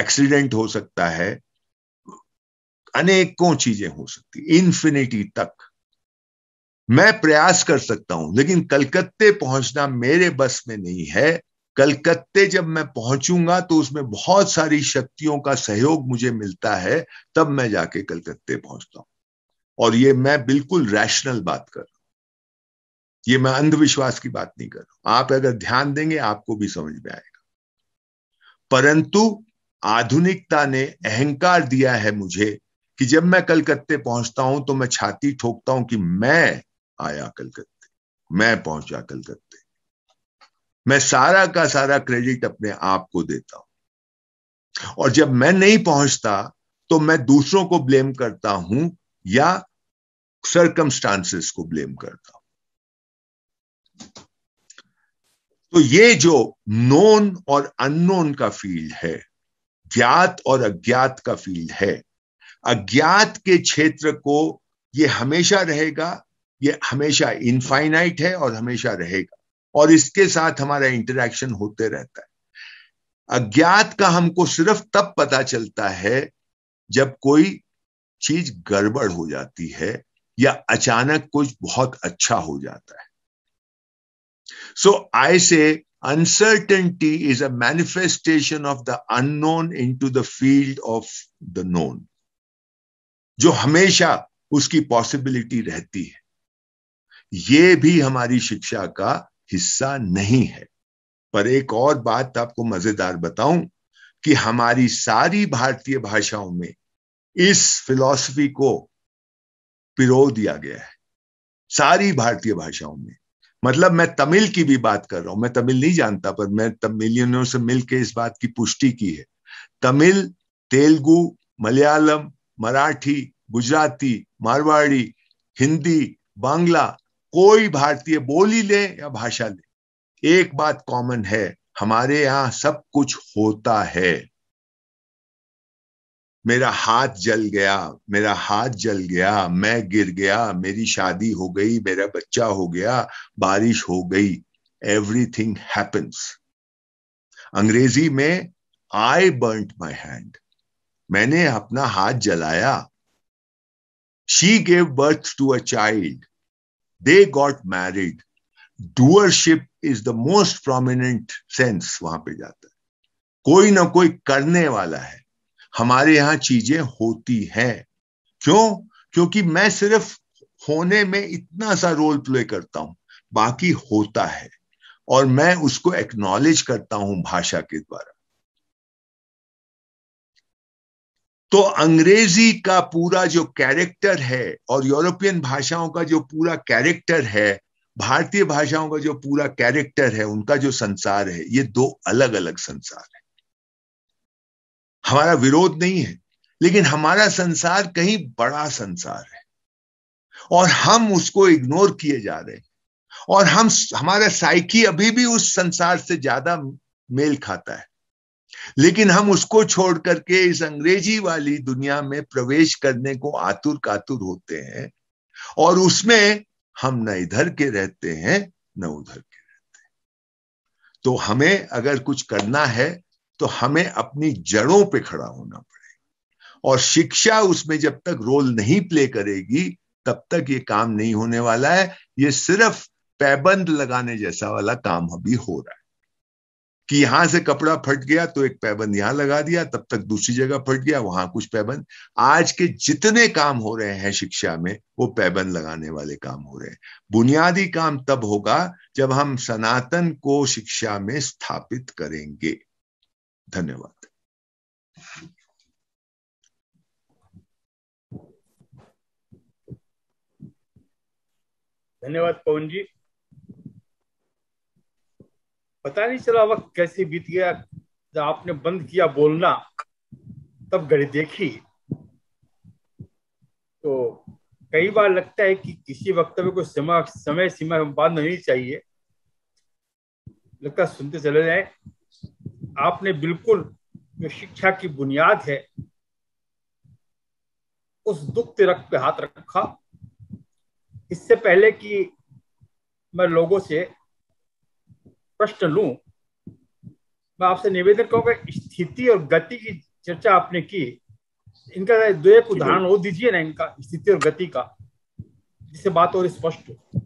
एक्सीडेंट हो सकता है अनेकों चीजें हो सकती इन्फिनिटी तक मैं प्रयास कर सकता हूं लेकिन कलकत्ते पहुंचना मेरे बस में नहीं है कलकत्ते जब मैं पहुंचूंगा तो उसमें बहुत सारी शक्तियों का सहयोग मुझे मिलता है तब मैं जाके कलकत्ते पहुंचता हूं और ये मैं बिल्कुल रैशनल बात कर रहा हूं ये मैं अंधविश्वास की बात नहीं कर रहा हूं आप अगर ध्यान देंगे आपको भी समझ में आएगा परंतु आधुनिकता ने अहंकार दिया है मुझे कि जब मैं कलकत्ते पहुंचता हूं तो मैं छाती ठोकता हूं कि मैं आया कलकत्ते मैं पहुंचा कलकत्ते मैं सारा का सारा क्रेडिट अपने आप को देता हूं और जब मैं नहीं पहुंचता तो मैं दूसरों को ब्लेम करता हूं या सरकमस्टांसेस को ब्लेम करता हूं तो ये जो नोन और अननोन का फील्ड है ज्ञात और अज्ञात का फील्ड है अज्ञात के क्षेत्र को ये हमेशा रहेगा ये हमेशा इनफाइनाइट है और हमेशा रहेगा और इसके साथ हमारा इंटरेक्शन होते रहता है अज्ञात का हमको सिर्फ तब पता चलता है जब कोई चीज गड़बड़ हो जाती है या अचानक कुछ बहुत अच्छा हो जाता है सो आई से uncertainty is a manifestation of the unknown into the field of the known जो हमेशा उसकी पॉसिबिलिटी रहती है ये भी हमारी शिक्षा का हिस्सा नहीं है पर एक और बात आपको मजेदार बताऊं कि हमारी सारी भारतीय भाषाओं में इस फिलॉसफी को पिरो दिया गया है सारी भारतीय भाषाओं में मतलब मैं तमिल की भी बात कर रहा हूं मैं तमिल नहीं जानता पर मैं तमिलियनों से मिलकर इस बात की पुष्टि की है तमिल तेलुगु मलयालम मराठी गुजराती मारवाड़ी हिंदी बांग्ला कोई भारतीय बोली ले या भाषा ले एक बात कॉमन है हमारे यहां सब कुछ होता है मेरा हाथ जल गया मेरा हाथ जल गया मैं गिर गया मेरी शादी हो गई मेरा बच्चा हो गया बारिश हो गई एवरीथिंग हैपन्स अंग्रेजी में आई बर्ंट माई हैंड मैंने अपना हाथ जलाया she gave birth to a child they got married doership is the most prominent sense वहां पे जाता है कोई ना कोई करने वाला है हमारे यहां चीजें होती हैं क्यों क्योंकि मैं सिर्फ होने में इतना सा रोल प्ले करता हूं बाकी होता है और मैं उसको एक्नॉलेज करता हूं भाषा के द्वारा तो अंग्रेजी का पूरा जो कैरेक्टर है और यूरोपियन भाषाओं का जो पूरा कैरेक्टर है भारतीय भाषाओं का जो पूरा कैरेक्टर है उनका जो संसार है ये दो अलग अलग संसार है हमारा विरोध नहीं है लेकिन हमारा संसार कहीं बड़ा संसार है और हम उसको इग्नोर किए जा रहे हैं और हम हमारा साइकी अभी भी उस संसार से ज्यादा मेल खाता है लेकिन हम उसको छोड़ करके इस अंग्रेजी वाली दुनिया में प्रवेश करने को आतुर कातुर होते हैं और उसमें हम न इधर के रहते हैं न उधर के रहते हैं तो हमें अगर कुछ करना है तो हमें अपनी जड़ों पे खड़ा होना पड़ेगा और शिक्षा उसमें जब तक रोल नहीं प्ले करेगी तब तक ये काम नहीं होने वाला है ये सिर्फ पैबंद लगाने जैसा वाला काम अभी हो रहा है कि यहां से कपड़ा फट गया तो एक पैबंद यहां लगा दिया तब तक दूसरी जगह फट गया वहां कुछ पैबंद आज के जितने काम हो रहे हैं शिक्षा में वो पैबंद लगाने वाले काम हो रहे हैं बुनियादी काम तब होगा जब हम सनातन को शिक्षा में स्थापित करेंगे धन्यवाद धन्यवाद पवन जी पता नहीं चला वक्त कैसे बीत गया जब आपने बंद किया बोलना तब घड़ी देखी तो कई बार लगता है कि किसी वक्तव्य को समय समय सीमा बांध नहीं चाहिए लगता सुनते चले जाए आपने बिल्कुल जो शिक्षा की बुनियाद है उस दुख तिरक पे हाथ रखा इससे पहले कि मैं लोगों से प्रश्न लू मैं आपसे निवेदन करूंगा स्थिति और गति की चर्चा आपने की इनका दो एक उदाहरण और दीजिए ना इनका स्थिति और गति का जिससे बात और स्पष्ट हो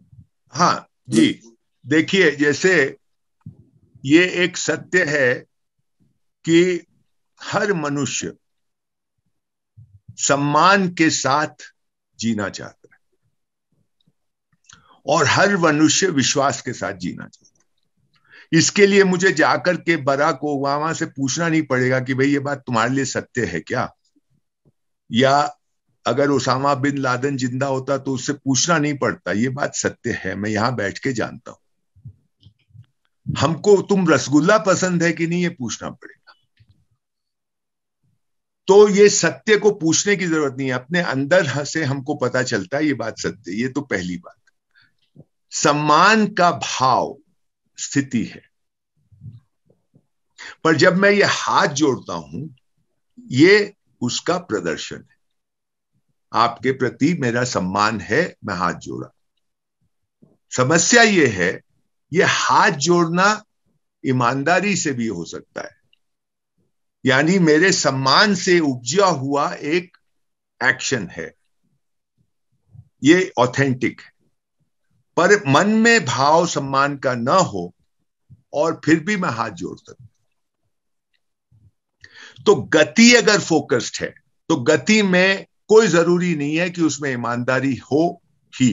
हाँ जी देखिए जैसे ये एक सत्य है कि हर मनुष्य सम्मान के साथ जीना चाहता है और हर मनुष्य विश्वास के साथ जीना चाहता है इसके लिए मुझे जाकर के बराक ओबामा से पूछना नहीं पड़ेगा कि भाई ये बात तुम्हारे लिए सत्य है क्या या अगर ओसामा बिन लादन जिंदा होता तो उससे पूछना नहीं पड़ता ये बात सत्य है मैं यहां बैठ के जानता हूं हमको तुम रसगुल्ला पसंद है कि नहीं ये पूछना पड़ेगा तो ये सत्य को पूछने की जरूरत नहीं है अपने अंदर से हमको पता चलता है ये बात सत्य ये तो पहली बात सम्मान का भाव स्थिति है पर जब मैं ये हाथ जोड़ता हूं ये उसका प्रदर्शन है आपके प्रति मेरा सम्मान है मैं हाथ जोड़ा समस्या ये है ये हाथ जोड़ना ईमानदारी से भी हो सकता है यानी मेरे सम्मान से उपजा हुआ एक एक्शन है ये ऑथेंटिक है पर मन में भाव सम्मान का ना हो और फिर भी मैं हाथ जोड़ सकता तो गति अगर फोकस्ड है तो गति में कोई जरूरी नहीं है कि उसमें ईमानदारी हो ही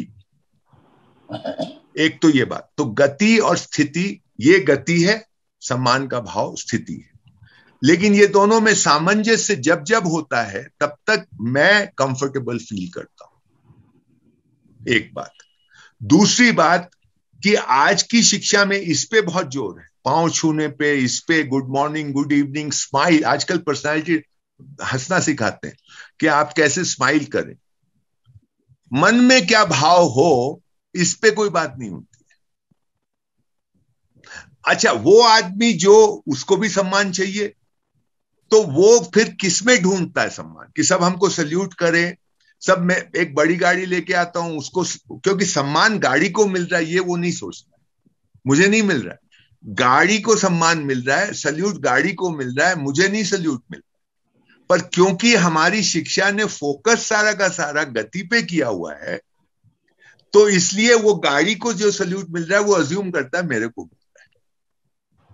एक तो ये बात तो गति और स्थिति ये गति है सम्मान का भाव स्थिति है लेकिन ये दोनों में सामंजस्य जब जब होता है तब तक मैं कंफर्टेबल फील करता हूं एक बात दूसरी बात कि आज की शिक्षा में इस पे बहुत जोर है पांव छूने पे इस पे good morning good evening smile आजकल पर्सनालिटी हंसना सिखाते हैं कि आप कैसे स्माइल करें मन में क्या भाव हो इस पे कोई बात नहीं होती अच्छा वो आदमी जो उसको भी सम्मान चाहिए तो वो फिर किसमें ढूंढता है सम्मान कि सब हमको सल्यूट करें सब मैं एक बड़ी गाड़ी लेके आता हूं उसको क्योंकि सम्मान गाड़ी को मिल रहा है ये वो नहीं सोचता मुझे नहीं मिल रहा गाड़ी को सम्मान मिल रहा है सल्यूट गाड़ी को मिल रहा है मुझे नहीं सल्यूट मिल पर क्योंकि हमारी शिक्षा ने फोकस सारा का सारा गति पे किया हुआ है तो इसलिए वो गाड़ी को जो सल्यूट मिल रहा है वो अज्यूम करता है मेरे को मिल रहा है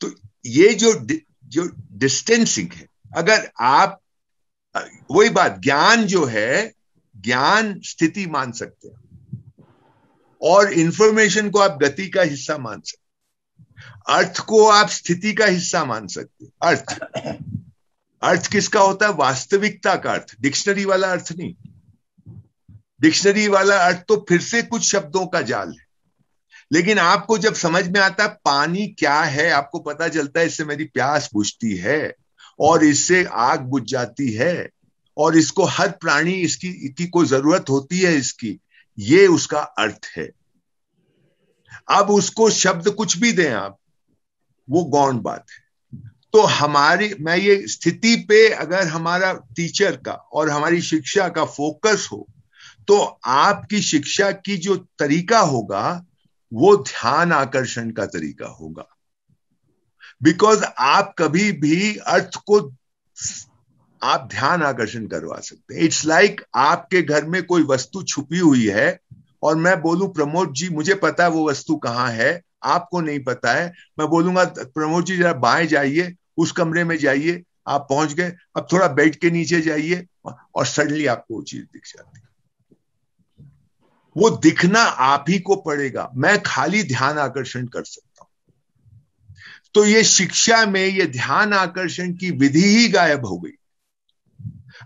तो ये जो दि, जो डिस्टेंसिंग है अगर आप वही बात ज्ञान जो है ज्ञान स्थिति मान सकते हैं और इंफॉर्मेशन को आप गति का हिस्सा मान सकते अर्थ को आप स्थिति का हिस्सा मान सकते अर्थ अर्थ किसका होता है वास्तविकता का अर्थ डिक्शनरी वाला अर्थ नहीं डिक्शनरी वाला अर्थ तो फिर से कुछ शब्दों का जाल है लेकिन आपको जब समझ में आता है पानी क्या है आपको पता चलता है इससे मेरी प्यास बुझती है और इससे आग बुझ जाती है और इसको हर प्राणी इसकी इतनी को जरूरत होती है इसकी ये उसका अर्थ है अब उसको शब्द कुछ भी दें आप वो गौण बात है तो हमारी मैं ये स्थिति पे अगर हमारा टीचर का और हमारी शिक्षा का फोकस हो तो आपकी शिक्षा की जो तरीका होगा वो ध्यान आकर्षण का तरीका होगा बिकॉज आप कभी भी अर्थ को आप ध्यान आकर्षण करवा सकते हैं इट्स लाइक आपके घर में कोई वस्तु छुपी हुई है और मैं बोलूं प्रमोद जी मुझे पता है वो वस्तु कहाँ है आपको नहीं पता है मैं बोलूंगा प्रमोद जी जरा बाएं जाइए उस कमरे में जाइए आप पहुंच गए अब थोड़ा बेड के नीचे जाइए और सडनली आपको वो चीज दिख जाती वो दिखना आप ही को पड़ेगा मैं खाली ध्यान आकर्षण कर सकता हूं तो ये शिक्षा में ये ध्यान आकर्षण की विधि ही गायब हो गई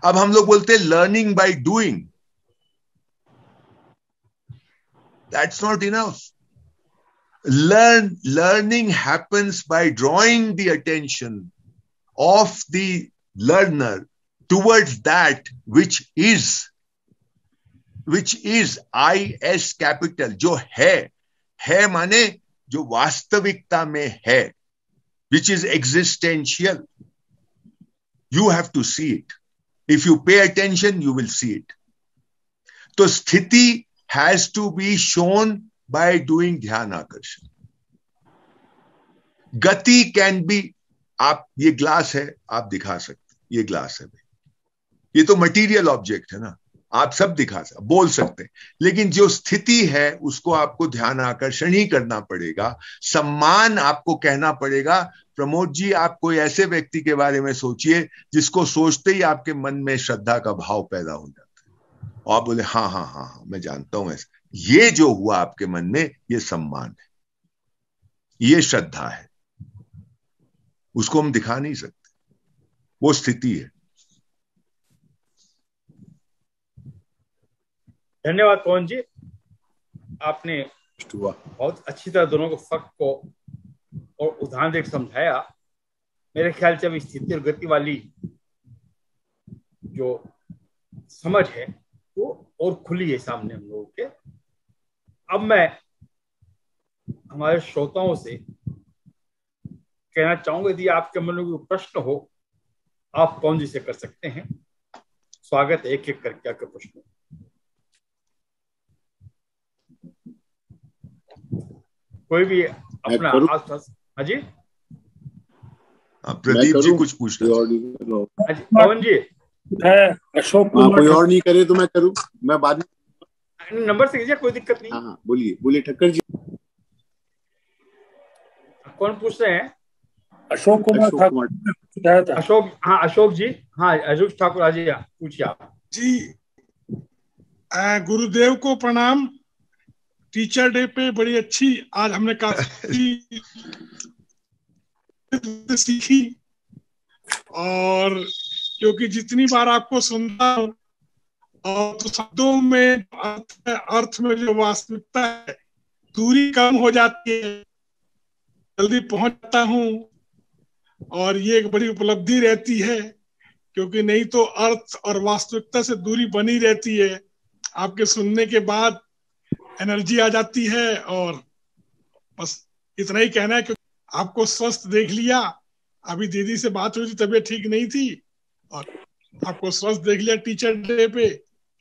अब हम लोग बोलते हैं learning by doing that's not enough learn learning happens by drawing the attention of the learner towards that which is which is i s capital जो है है माने जो वास्तविकता में है which is existential you have to see it if you pay attention you will see it तो स्थिति has to be shown by doing ध्यान आकर्षण गति कैन बी आप ये ग्लास है आप दिखा सकते ये ग्लास है ये तो मटीरियल ऑब्जेक्ट है ना आप सब दिखा सकते बोल सकते हैं लेकिन जो स्थिति है उसको आपको ध्यान आकर्षण ही करना पड़ेगा सम्मान आपको कहना पड़ेगा प्रमोद जी आप कोई ऐसे व्यक्ति के बारे में सोचिए जिसको सोचते ही आपके मन में श्रद्धा का भाव पैदा हो जाता है और बोले हाँ हाँ हाँ हाँ मैं जानता हूं ऐसा ये जो हुआ आपके मन में ये सम्मान है ये श्रद्धा है उसको हम दिखा नहीं सकते वो स्थिति है धन्यवाद पवन जी आपने बहुत अच्छी तरह दोनों को फक को और उदाहरण देख समझाया मेरे ख्याल से अभी स्थिति और गति वाली जो समझ है वो और खुली है सामने हम लोगों के अब मैं हमारे श्रोताओं से कहना चाहूंगा यदि आपके मन में कोई प्रश्न हो आप पवन जी से कर सकते हैं स्वागत एक एक करके आपके प्रश्नों कोई भी अपना आसपास हाँ जी प्रदीप जी कुछ पूछ रहे हाँ पवन जी अशोक हाँ, कोई और नहीं करे तो मैं करूँ मैं बाद में नंबर से कीजिए कोई दिक्कत नहीं हाँ, बोलिए बोलिए ठक्कर जी कौन पूछ रहे हैं अशोक कुमार ठाकुर अशोक हाँ अशोक जी हाँ अशोक ठाकुर जी पूछिए आप जी गुरुदेव को प्रणाम टीचर डे पे बड़ी अच्छी आज हमने काफी (laughs) सीखी और क्योंकि जितनी बार आपको सुनता हूँ और तो शब्दों में अर्थ, अर्थ में जो वास्तविकता है दूरी कम हो जाती है जल्दी पहुंचता हूँ और ये एक बड़ी उपलब्धि रहती है क्योंकि नहीं तो अर्थ और वास्तविकता से दूरी बनी रहती है आपके सुनने के बाद एनर्जी आ जाती है और बस इतना ही कहना है कि आपको स्वस्थ देख लिया अभी दीदी से बात हुई थी तबीयत ठीक नहीं थी और आपको स्वस्थ देख लिया टीचर डे पे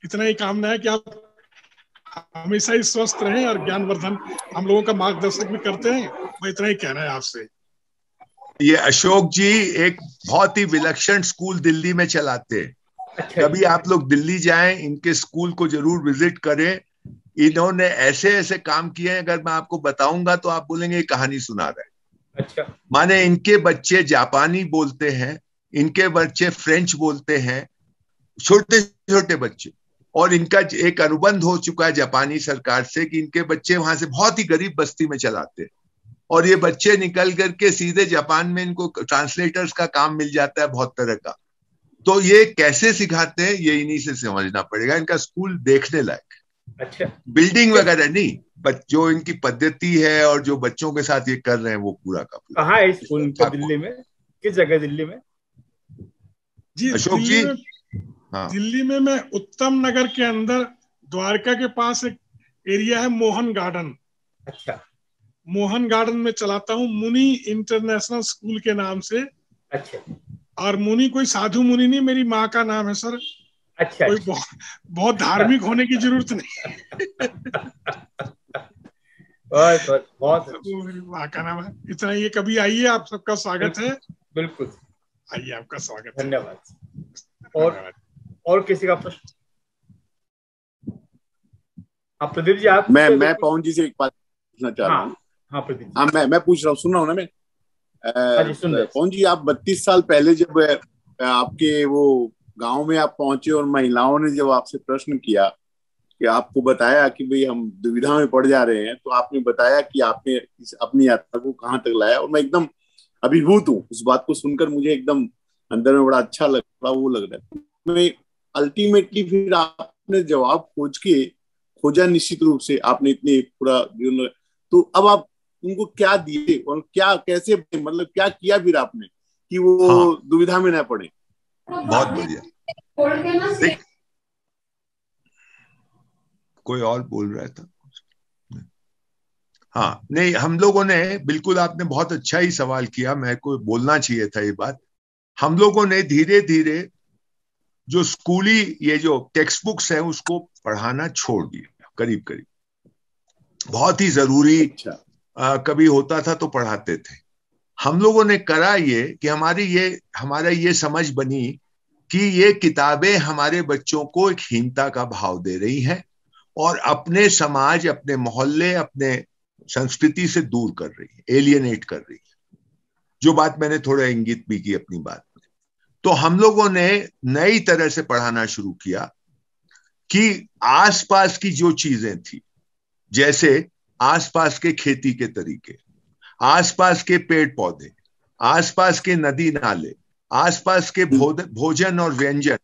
इतना ही कामना है कि आप हमेशा ही स्वस्थ रहें और ज्ञानवर्धन हम लोगों का मार्गदर्शक भी करते हैं मैं इतना ही कहना है आपसे ये अशोक जी एक बहुत ही विलक्षण स्कूल दिल्ली में चलाते हैं अच्छा कभी आप लोग दिल्ली जाएं इनके स्कूल को जरूर विजिट करें इन्होंने ऐसे ऐसे काम किए हैं अगर मैं आपको बताऊंगा तो आप बोलेंगे कहानी सुना रहे अच्छा माने इनके बच्चे जापानी बोलते हैं इनके बच्चे फ्रेंच बोलते हैं छोटे छोटे बच्चे और इनका एक अनुबंध हो चुका है जापानी सरकार से कि इनके बच्चे वहां से बहुत ही गरीब बस्ती में चलाते हैं और ये बच्चे निकल करके सीधे जापान में इनको ट्रांसलेटर्स का काम मिल जाता है बहुत तरह का तो ये कैसे सिखाते हैं ये इन्हीं से समझना पड़ेगा इनका स्कूल देखने लायक अच्छा बिल्डिंग वगैरह नहीं बट जो इनकी पद्धति है और जो बच्चों के साथ ये कर रहे हैं वो पूरा का पूरा है स्कूल दिल्ली में किस जगह दिल्ली में जी अशोक जी हाँ। दिल्ली में मैं उत्तम नगर के अंदर द्वारका के पास एक एरिया है मोहन गार्डन अच्छा मोहन गार्डन में चलाता हूँ मुनि इंटरनेशनल स्कूल के नाम से अच्छा और मुनि कोई साधु मुनि नहीं मेरी माँ का नाम है सर अच्छा कोई अच्छा। बहुत, बहुत धार्मिक होने की जरूरत नहीं बहुत बहुत तो अच्छा। का नाम है इतना ये कभी आइए आप सबका स्वागत है बिल्कुल आइए आपका स्वागत धन्यवाद और और किसी का प्रश्न आप हाँ, प्रदीप जी आप मैं मैं तो पवन जी से एक बात पूछना चाह रहा हाँ, हूँ हाँ हाँ मैं मैं पूछ रहा हूँ हाँ सुन रहा हूँ ना मैं पवन जी आप बत्तीस साल पहले जब आपके वो गांव में आप पहुंचे और महिलाओं ने जब आपसे प्रश्न किया कि आपको बताया कि भाई हम दुविधा में पड़ जा रहे हैं तो आपने बताया कि आपने इस अपनी यात्रा को कहाँ तक लाया और मैं एकदम अभिभूत हूँ उस बात को सुनकर मुझे एकदम अंदर में बड़ा अच्छा लग रहा वो लग रहा है मैं अल्टीमेटली फिर आपने जवाब खोज के खोजा निश्चित रूप से आपने इतने पूरा जीवन तो अब आप उनको क्या दिए और क्या कैसे मतलब क्या किया फिर आपने कि वो हाँ। दुविधा में ना पड़े बहुत बढ़िया कोई और बोल रहा था तो। हाँ नहीं हम लोगों ने बिल्कुल आपने बहुत अच्छा ही सवाल किया मैं को बोलना चाहिए था ये बात हम लोगों ने धीरे धीरे जो स्कूली ये जो टेक्स्ट बुक्स है उसको पढ़ाना छोड़ दिया करीब करीब बहुत ही जरूरी अच्छा। आ, कभी होता था तो पढ़ाते थे हम लोगों ने करा ये कि हमारी ये हमारा ये समझ बनी कि ये किताबें हमारे बच्चों को एक हीनता का भाव दे रही हैं और अपने समाज अपने मोहल्ले अपने संस्कृति से दूर कर रही है एलियनेट कर रही है जो बात मैंने थोड़ा इंगित भी की अपनी बात में तो हम लोगों ने नई तरह से पढ़ाना शुरू किया कि आसपास की जो चीजें थी जैसे आसपास के खेती के तरीके आसपास के पेड़ पौधे आसपास के नदी नाले आसपास के हम्म। भोजन और व्यंजन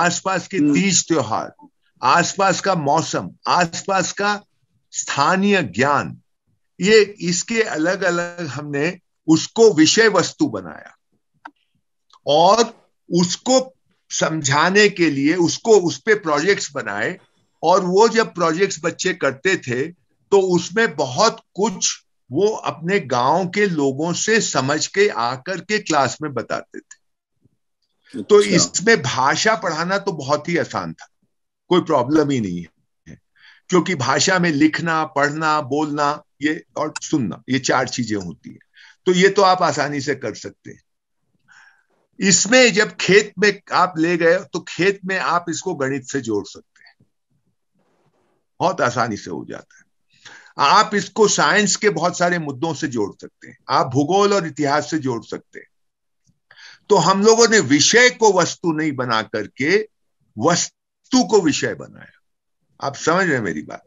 आसपास के हम्म। तीज त्योहार आसपास का मौसम आसपास का स्थानीय ज्ञान ये इसके अलग अलग हमने उसको विषय वस्तु बनाया और उसको समझाने के लिए उसको उस पर प्रोजेक्ट्स बनाए और वो जब प्रोजेक्ट्स बच्चे करते थे तो उसमें बहुत कुछ वो अपने गांव के लोगों से समझ के आकर के क्लास में बताते थे तो अच्छा। इसमें भाषा पढ़ाना तो बहुत ही आसान था कोई प्रॉब्लम ही नहीं है क्योंकि भाषा में लिखना पढ़ना बोलना ये और सुनना ये चार चीजें होती है तो ये तो आप आसानी से कर सकते हैं इसमें जब खेत में आप ले गए तो खेत में आप इसको गणित से जोड़ सकते हैं बहुत आसानी से हो जाता है आप इसको साइंस के बहुत सारे मुद्दों से जोड़ सकते हैं आप भूगोल और इतिहास से जोड़ सकते हैं तो हम लोगों ने विषय को वस्तु नहीं बना करके वस्तु को विषय बनाया आप समझ रहे मेरी बात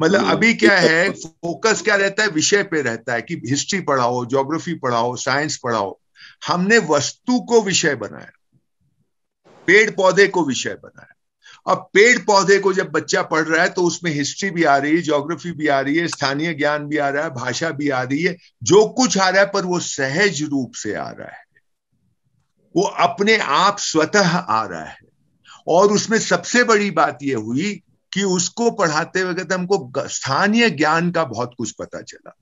मतलब हम्म, अभी क्या है फोकस क्या रहता है विषय पे रहता है कि हिस्ट्री पढ़ाओ ज्योग्राफी पढ़ाओ साइंस पढ़ाओ हमने वस्तु को विषय बनाया पेड़ पौधे को विषय बनाया अब पेड़ पौधे को जब बच्चा पढ़ रहा है तो उसमें हिस्ट्री भी आ रही है ज्योग्राफी भी आ रही है स्थानीय ज्ञान भी आ रहा है भाषा भी आ रही है जो कुछ आ रहा है पर वो सहज रूप से आ रहा है वो अपने आप स्वतः आ रहा है और उसमें सबसे बड़ी बात यह हुई कि उसको पढ़ाते वक्त हमको स्थानीय ज्ञान का बहुत कुछ पता चला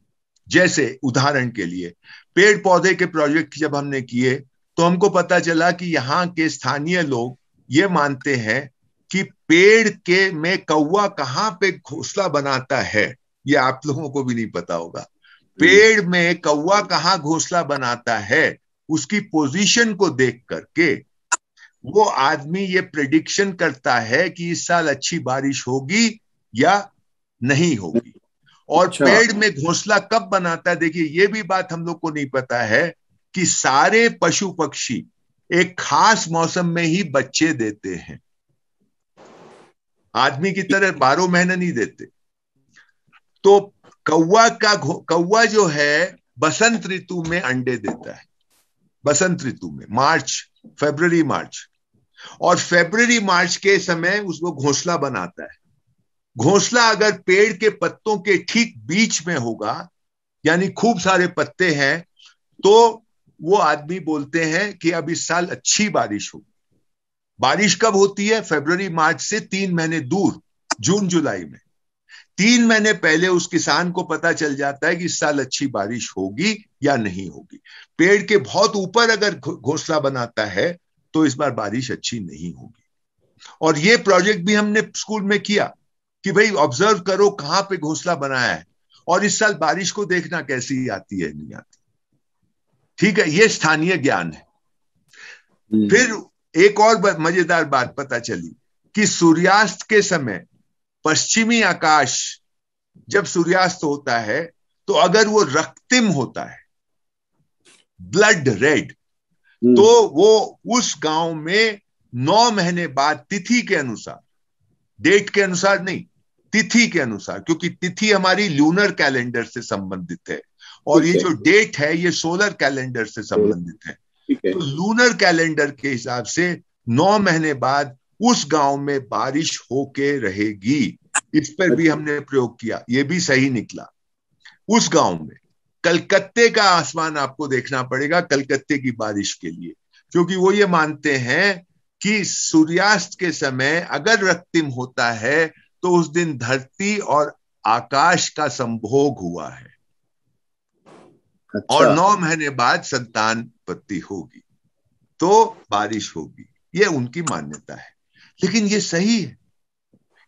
जैसे उदाहरण के लिए पेड़ पौधे के प्रोजेक्ट जब हमने किए तो हमको पता चला कि यहाँ के स्थानीय लोग ये मानते हैं पेड़ के में कौआ कहाँ पे घोसला बनाता है ये आप लोगों को भी नहीं पता होगा पेड़ में कौआ कहाँ घोसला बनाता है उसकी पोजीशन को देख करके वो आदमी ये प्रिडिक्शन करता है कि इस साल अच्छी बारिश होगी या नहीं होगी और अच्छा। पेड़ में घोसला कब बनाता है देखिए ये भी बात हम लोग को नहीं पता है कि सारे पशु पक्षी एक खास मौसम में ही बच्चे देते हैं आदमी की तरह बारह महीने नहीं देते तो कौआ का कौवा जो है बसंत ऋतु में अंडे देता है बसंत ऋतु में मार्च फेबररी मार्च और फेबररी मार्च के समय उसको घोंसला बनाता है घोंसला अगर पेड़ के पत्तों के ठीक बीच में होगा यानी खूब सारे पत्ते हैं तो वो आदमी बोलते हैं कि अब इस साल अच्छी बारिश होगी बारिश कब होती है फेबर मार्च से तीन महीने दूर जून जुलाई में तीन महीने पहले उस किसान को पता चल जाता है कि इस साल अच्छी बारिश होगी या नहीं होगी पेड़ के बहुत ऊपर अगर घोसला बनाता है तो इस बार बारिश अच्छी नहीं होगी और ये प्रोजेक्ट भी हमने स्कूल में किया कि भाई ऑब्जर्व करो कहां पे घोसला बनाया है और इस साल बारिश को देखना कैसी आती है नहीं आती ठीक है ये स्थानीय ज्ञान है हम्म। फिर एक और मजेदार बात पता चली कि सूर्यास्त के समय पश्चिमी आकाश जब सूर्यास्त होता है तो अगर वो रक्तिम होता है ब्लड हम्म। रेड तो वो उस गांव में नौ महीने बाद तिथि के अनुसार डेट के अनुसार नहीं तिथि के अनुसार क्योंकि तिथि हमारी लूनर कैलेंडर से संबंधित है और ये जो डेट है ये सोलर कैलेंडर से संबंधित है तो लूनर कैलेंडर के हिसाब से नौ महीने बाद उस गांव में बारिश होके रहेगी इस पर भी अच्छा। हमने प्रयोग किया ये भी सही निकला उस गांव में कलकत्ते का आसमान आपको देखना पड़ेगा कलकत्ते की बारिश के लिए क्योंकि वो ये मानते हैं कि सूर्यास्त के समय अगर रक्तिम होता है तो उस दिन धरती और आकाश का संभोग हुआ है अच्छा। और नौ महीने बाद संतान पत्ति होगी तो बारिश होगी ये उनकी मान्यता है लेकिन ये सही है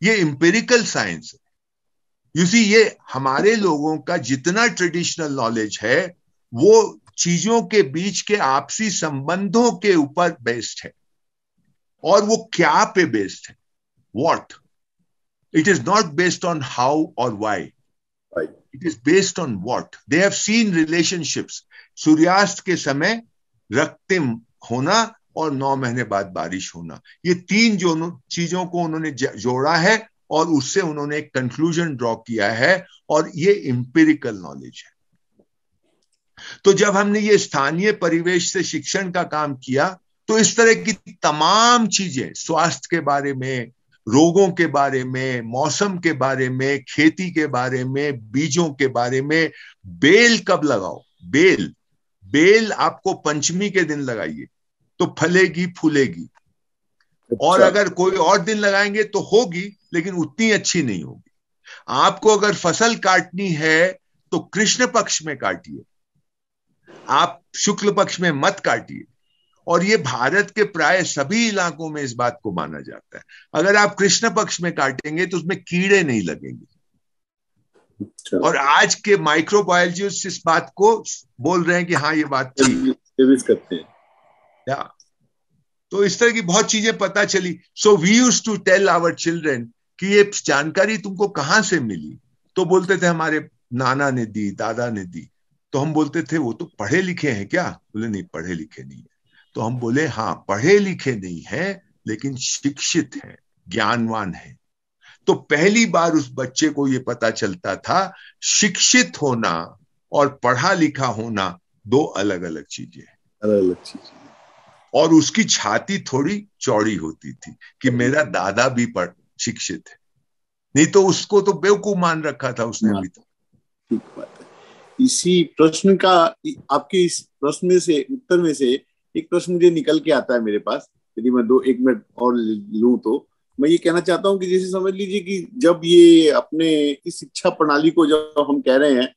ये इंपेरिकल साइंस है यूसी ये हमारे लोगों का जितना ट्रेडिशनल नॉलेज है वो चीजों के बीच के आपसी संबंधों के ऊपर बेस्ड है और वो क्या पे बेस्ड है what it is not based on how और why it is based on what they have seen relationships सूर्यास्त के समय रक्तिम होना और नौ महीने बाद बारिश होना ये तीन जो चीजों को उन्होंने जोड़ा है और उससे उन्होंने एक कंक्लूजन ड्रॉ किया है और ये इंपेरिकल नॉलेज है तो जब हमने ये स्थानीय परिवेश से शिक्षण का काम किया तो इस तरह की तमाम चीजें स्वास्थ्य के बारे में रोगों के बारे में मौसम के बारे में खेती के बारे में बीजों के बारे में बेल कब लगाओ बेल बेल आपको पंचमी के दिन लगाइए तो फलेगी फूलेगी अच्छा। और अगर कोई और दिन लगाएंगे तो होगी लेकिन उतनी अच्छी नहीं होगी आपको अगर फसल काटनी है तो कृष्ण पक्ष में काटिए आप शुक्ल पक्ष में मत काटिए और ये भारत के प्राय सभी इलाकों में इस बात को माना जाता है अगर आप कृष्ण पक्ष में काटेंगे तो उसमें कीड़े नहीं लगेंगे अच्छा। और आज के माइक्रोबायोलॉजिस्ट इस बात को बोल रहे हैं कि हाँ ये बात करते हैं या तो इस तरह की बहुत चीजें पता चली so we use to tell our children कि ये जानकारी तुमको कहां से मिली तो बोलते थे हमारे नाना ने दी दादा ने दी तो हम बोलते थे वो तो पढ़े लिखे हैं क्या बोले नहीं पढ़े लिखे नहीं है तो हम बोले हाँ पढ़े लिखे नहीं है लेकिन शिक्षित है ज्ञानवान है तो पहली बार उस बच्चे को यह पता चलता था शिक्षित होना और पढ़ा लिखा होना दो अलग अलग चीजें हैं अलग अलग चीजें और उसकी छाती थोड़ी चौड़ी होती थी कि मेरा दादा भी पढ़ शिक्षित है नहीं तो उसको तो बेवकूफ मान रखा था उसने हाँ। अभी तक ठीक बात है इसी प्रश्न का आपके इस प्रश्न में से उत्तर में से एक प्रश्न मुझे निकल के आता है मेरे पास यदि मैं दो एक मिनट और लू तो मैं ये कहना चाहता हूँ कि जैसे समझ लीजिए कि जब ये अपने इस शिक्षा प्रणाली को जब हम कह रहे हैं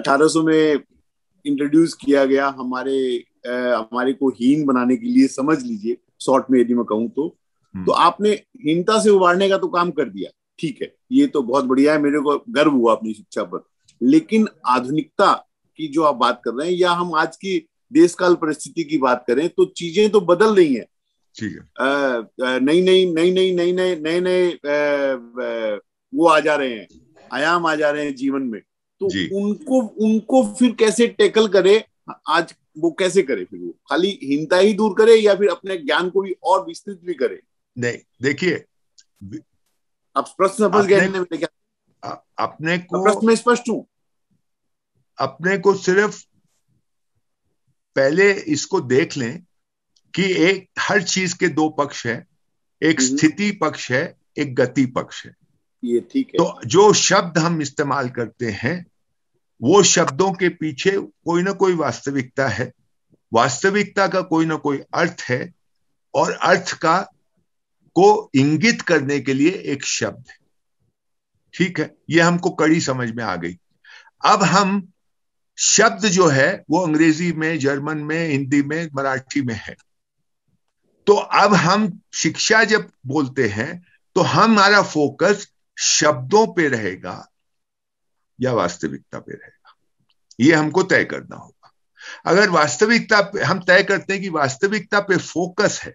1800 में इंट्रोड्यूस किया गया हमारे आ, हमारे को हीन बनाने के लिए समझ लीजिए शॉर्ट में यदि मैं कहूँ तो हम्म। तो आपने हीनता से उबारने का तो काम कर दिया ठीक है ये तो बहुत बढ़िया है मेरे को गर्व हुआ अपनी शिक्षा पर लेकिन आधुनिकता की जो आप बात कर रहे हैं या हम आज की देश काल परिस्थिति की बात करें तो चीजें तो बदल रही है नई नई नई नई नई नए नए नए वो आ जा रहे हैं आयाम आ जा रहे हैं जीवन में तो जी. उनको उनको फिर कैसे टैकल करे आज वो कैसे करे फिर वो खाली हिंता ही दूर करे या फिर अपने ज्ञान को भी और विस्तृत भी करे नहीं देखिए आप प्रश्न समझ गए अपने को प्रश्न में स्पष्ट हूँ अपने को सिर्फ पहले इसको देख लें कि एक हर चीज के दो पक्ष है एक हम्म। स्थिति पक्ष है एक गति पक्ष है ये ठीक है तो जो शब्द हम इस्तेमाल करते हैं वो शब्दों के पीछे कोई ना कोई वास्तविकता है वास्तविकता का कोई ना कोई अर्थ है और अर्थ का को इंगित करने के लिए एक शब्द है ठीक है ये हमको कड़ी समझ में आ गई अब हम शब्द जो है वो अंग्रेजी में जर्मन में हिंदी में मराठी में है तो अब हम शिक्षा जब बोलते हैं तो हमारा फोकस शब्दों पे रहेगा या वास्तविकता पे रहेगा ये हमको तय करना होगा अगर वास्तविकता पे हम तय करते हैं कि वास्तविकता पे फोकस है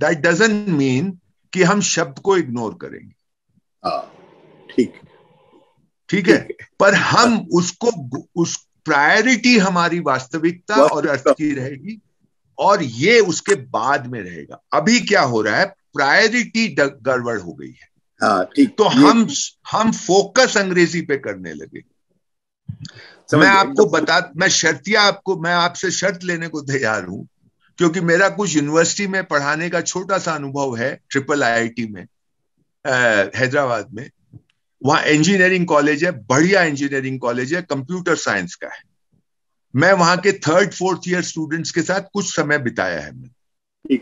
दैट डजेंट मीन कि हम शब्द को इग्नोर करेंगे हाँ, ठीक ठीक है पर हम हाँ। उसको उस प्रायोरिटी हमारी वास्तविकता और अर्थ की रहेगी और ये उसके बाद में रहेगा अभी क्या हो रहा है प्रायोरिटी गड़बड़ हो गई है हाँ, ठीक तो हम हम फोकस अंग्रेजी पे करने लगे मैं आपको बता मैं शर्तिया आपको मैं आपसे शर्त लेने को तैयार हूं क्योंकि मेरा कुछ यूनिवर्सिटी में पढ़ाने का छोटा सा अनुभव है ट्रिपल आईआईटी में हैदराबाद में वहां इंजीनियरिंग कॉलेज है बढ़िया इंजीनियरिंग कॉलेज है कंप्यूटर साइंस का है मैं वहां के थर्ड फोर्थ ईयर स्टूडेंट्स के साथ कुछ समय बिताया है मैं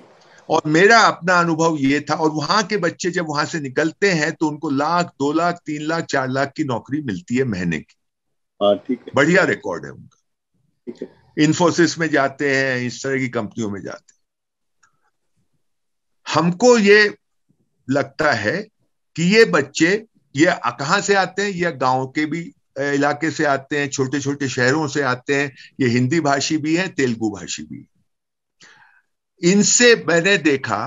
और मेरा अपना अनुभव ये था और वहां के बच्चे जब वहां से निकलते हैं तो उनको लाख दो लाख तीन लाख चार लाख की नौकरी मिलती है महीने की हाँ, ठीक है। बढ़िया रिकॉर्ड है उनका इन्फोसिस में जाते हैं इस तरह की कंपनियों में जाते हैं हमको ये लगता है कि ये बच्चे ये कहाँ से आते हैं ये गांव के भी इलाके से आते हैं छोटे छोटे शहरों से आते हैं ये हिंदी भाषी भी हैं तेलुगु भाषी भी इनसे मैंने देखा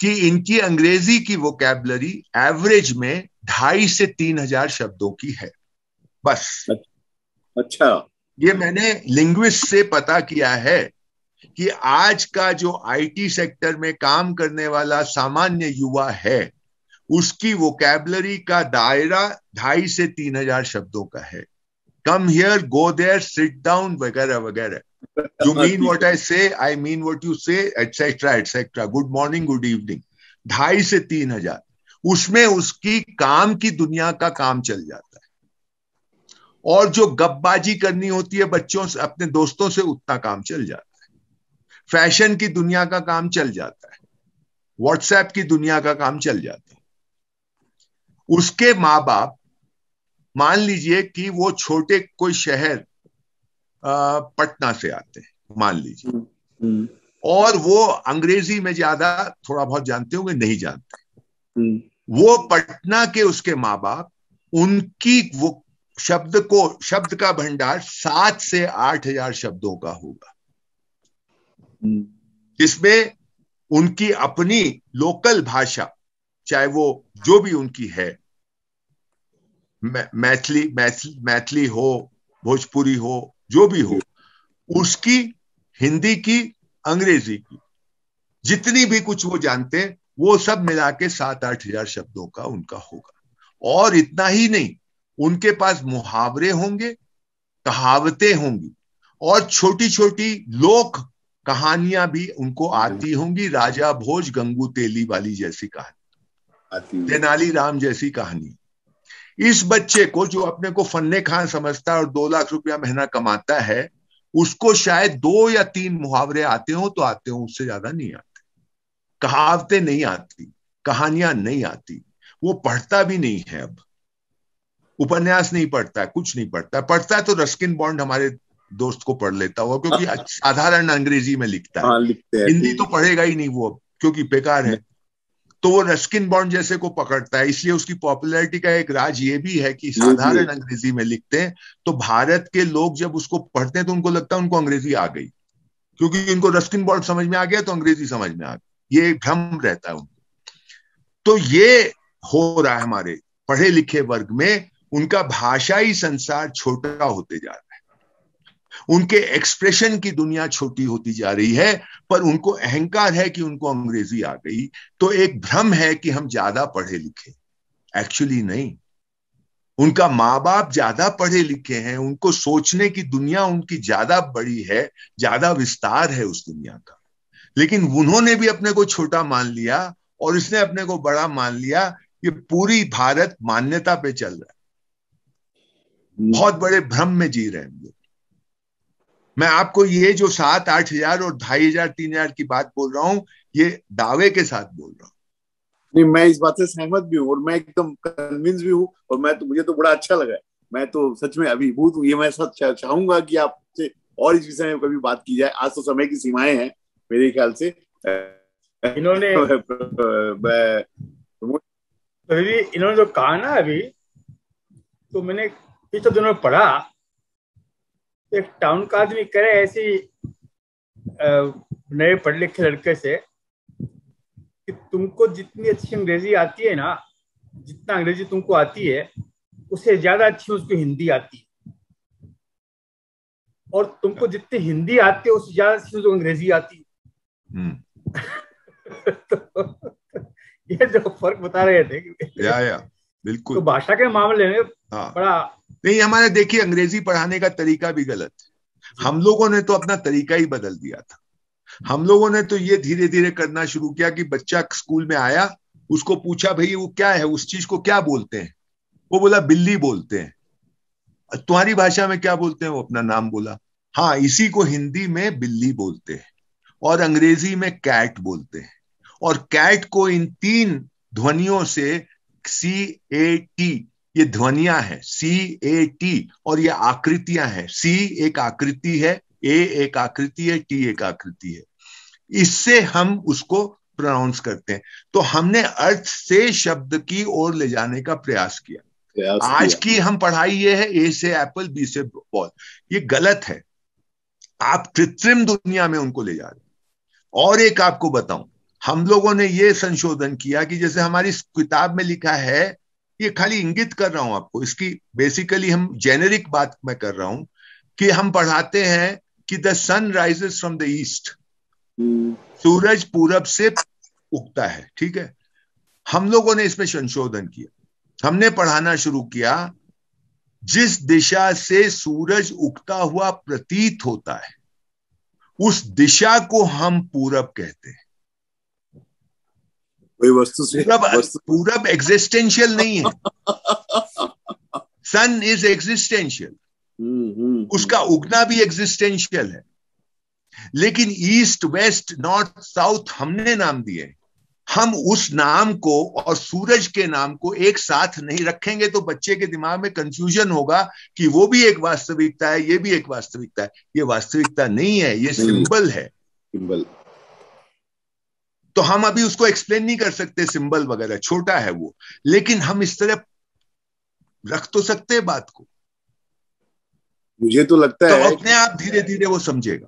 कि इनकी अंग्रेजी की वोकेबलरी एवरेज में ढाई से तीन हजार शब्दों की है बस अच्छा ये मैंने लिंग्विस्ट से पता किया है कि आज का जो आईटी सेक्टर में काम करने वाला सामान्य युवा है उसकी वोकेबलरी का दायरा ढाई से तीन हजार शब्दों का है come here go there sit down वगैरह वगैरह you mean what I say I mean what you say etcetera etcetera good morning good evening ढाई से तीन हजार उसमें उसकी काम की दुनिया का काम चल जाता है और जो गपबाजी करनी होती है बच्चों से अपने दोस्तों से उतना काम चल जाता है फैशन की दुनिया का काम चल जाता है व्हाट्सएप की दुनिया का काम चल जाता है उसके माँ बाप मान लीजिए कि वो छोटे कोई शहर पटना से आते हैं मान लीजिए हम्म, हम्म। और वो अंग्रेजी में ज्यादा थोड़ा बहुत जानते होंगे नहीं जानते हम्म। वो पटना के उसके माँ बाप उनकी वो शब्द को शब्द का भंडार सात से आठ हजार शब्दों का होगा जिसमें उनकी अपनी लोकल भाषा चाहे वो जो भी उनकी है मैथिली मैथिली मैथिली हो भोजपुरी हो जो भी हो उसकी हिंदी की अंग्रेजी की जितनी भी कुछ वो जानते हैं वो सब मिला के सात आठ हजार शब्दों का उनका होगा और इतना ही नहीं उनके पास मुहावरे होंगे कहावतें होंगी और छोटी छोटी लोक कहानियां भी उनको आती होंगी राजा भोज गंगू तेली वाली जैसी कहानी तेनाली राम जैसी कहानी इस बच्चे को जो अपने को फन्ने खान समझता है और दो लाख रुपया महीना कमाता है उसको शायद दो या तीन मुहावरे आते हो तो आते हो उससे ज्यादा नहीं आते कहावतें नहीं आती कहानियां नहीं आती वो पढ़ता भी नहीं है अब उपन्यास नहीं पढ़ता है कुछ नहीं पढ़ता है पढ़ता है तो रस्किन बॉन्ड हमारे दोस्त को पढ़ लेता हुआ क्योंकि (laughs) साधारण अंग्रेजी में लिखता है हाँ, हिंदी तो पढ़ेगा ही नहीं वो अब क्योंकि बेकार है तो वो रस्किन बॉन्ड जैसे को पकड़ता है इसलिए उसकी पॉपुलैरिटी का एक राज ये भी है कि साधारण अंग्रेजी में लिखते हैं तो भारत के लोग जब उसको पढ़ते हैं तो उनको लगता है उनको अंग्रेजी आ गई क्योंकि इनको रस्किन बॉन्ड समझ में आ गया तो अंग्रेजी समझ में आ गई ये भ्रम रहता है उनको तो ये हो रहा है हमारे पढ़े लिखे वर्ग में उनका भाषाई संसार छोटा होते जा रहा है उनके एक्सप्रेशन की दुनिया छोटी होती जा रही है पर उनको अहंकार है कि उनको अंग्रेजी आ गई तो एक भ्रम है कि हम ज्यादा पढ़े लिखे एक्चुअली नहीं उनका माँ बाप ज्यादा पढ़े लिखे हैं उनको सोचने की दुनिया उनकी ज्यादा बड़ी है ज्यादा विस्तार है उस दुनिया का लेकिन उन्होंने भी अपने को छोटा मान लिया और इसने अपने को बड़ा मान लिया ये पूरी भारत मान्यता पे चल रहा है बहुत बड़े भ्रम में जी रहे हैं हम लोग मैं आपको ये जो सात आठ हजार और ढाई हजार तीन हजार की बात बोल रहा हूँ ये दावे के साथ बोल रहा हूँ नहीं मैं इस बात से सहमत भी हूँ और मैं एकदम कन्विंस भी हूँ और मैं तो मुझे तो बड़ा अच्छा लगा है मैं तो सच में अभिभूत हूँ ये मैं सच चाहूंगा कि आपसे और इस विषय में कभी बात की जाए आज तो समय की सीमाएं हैं मेरे ख्याल से इन्होंने (laughs) इन्होंने जो कहा ना अभी तो मैंने पिछले दिनों पढ़ा एक टाउन का आदमी करे ऐसी नए पढ़े लिखे लड़के से कि तुमको जितनी अच्छी अंग्रेजी आती है ना जितना अंग्रेजी तुमको आती है उससे ज्यादा अच्छी उसको हिंदी आती है और तुमको अच्छा। जितनी हिंदी आती है उससे ज्यादा अच्छी उसको अंग्रेजी आती है हम्म। (laughs) तो, तो ये जो फर्क बता रहे थे या या बिल्कुल तो भाषा के मामले में हाँ बड़ा नहीं हमारे देखिए अंग्रेजी पढ़ाने का तरीका भी गलत हम लोगों ने तो अपना तरीका ही बदल दिया था हम लोगों ने तो ये धीरे धीरे करना शुरू किया कि बच्चा स्कूल में आया उसको पूछा भाई वो क्या है उस चीज को क्या बोलते हैं वो बोला बिल्ली बोलते हैं तुम्हारी भाषा में क्या बोलते हैं वो अपना नाम बोला हाँ इसी को हिंदी में बिल्ली बोलते हैं और अंग्रेजी में कैट बोलते हैं और कैट को इन तीन ध्वनियों से सी ए टी ये ध्वनिया है सी ए टी और ये आकृतियां हैं सी एक आकृति है ए एक आकृति है टी एक आकृति है इससे हम उसको प्रोनाउंस करते हैं तो हमने अर्थ से शब्द की ओर ले जाने का प्रयास किया प्रयास आज किया। की हम पढ़ाई ये है ए से एप्पल बी से बॉल ये गलत है आप कृत्रिम दुनिया में उनको ले जा रहे हैं और एक आपको बताऊं हम लोगों ने ये संशोधन किया कि जैसे हमारी किताब में लिखा है ये खाली इंगित कर रहा हूं आपको इसकी बेसिकली हम जेनेरिक बात मैं कर रहा हूं कि हम पढ़ाते हैं कि the sun rises from the east सूरज पूरब से उगता है ठीक है हम लोगों ने इसमें संशोधन किया हमने पढ़ाना शुरू किया जिस दिशा से सूरज उगता हुआ प्रतीत होता है उस दिशा को हम पूरब कहते हैं वही वस्तु पूरब एग्जिस्टेंशियल नहीं है सन इज एग्जिस्टेंशियल उसका उगना भी एग्जिस्टेंशियल है लेकिन ईस्ट वेस्ट नॉर्थ साउथ हमने नाम दिए हम उस नाम को और सूरज के नाम को एक साथ नहीं रखेंगे तो बच्चे के दिमाग में कंफ्यूजन होगा कि वो भी एक वास्तविकता है ये भी एक वास्तविकता है ये वास्तविकता नहीं है ये सिंबल हम्म। है सिंबल तो हम अभी उसको एक्सप्लेन नहीं कर सकते सिंबल वगैरह छोटा है वो लेकिन हम इस तरह रख तो सकते हैं बात को मुझे तो लगता तो है अपने आप धीरे धीरे वो समझेगा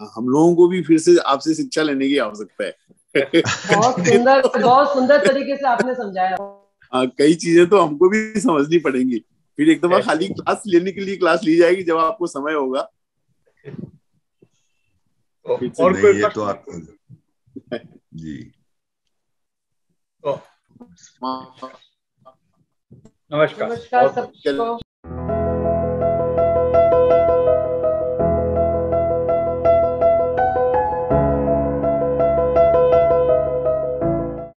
हाँ, हम लोगों को भी फिर से आपसे शिक्षा लेने की आवश्यकता है बहुत (laughs) सुंदर बहुत सुंदर तरीके से आपने समझाया आ, हाँ, कई चीजें तो हमको भी समझनी पड़ेंगी फिर एक दफा खाली क्लास लेने के लिए क्लास ली जाएगी जब आपको समय होगा (laughs) और कोई तो आपको जी नमस्कार नमस्कार सबको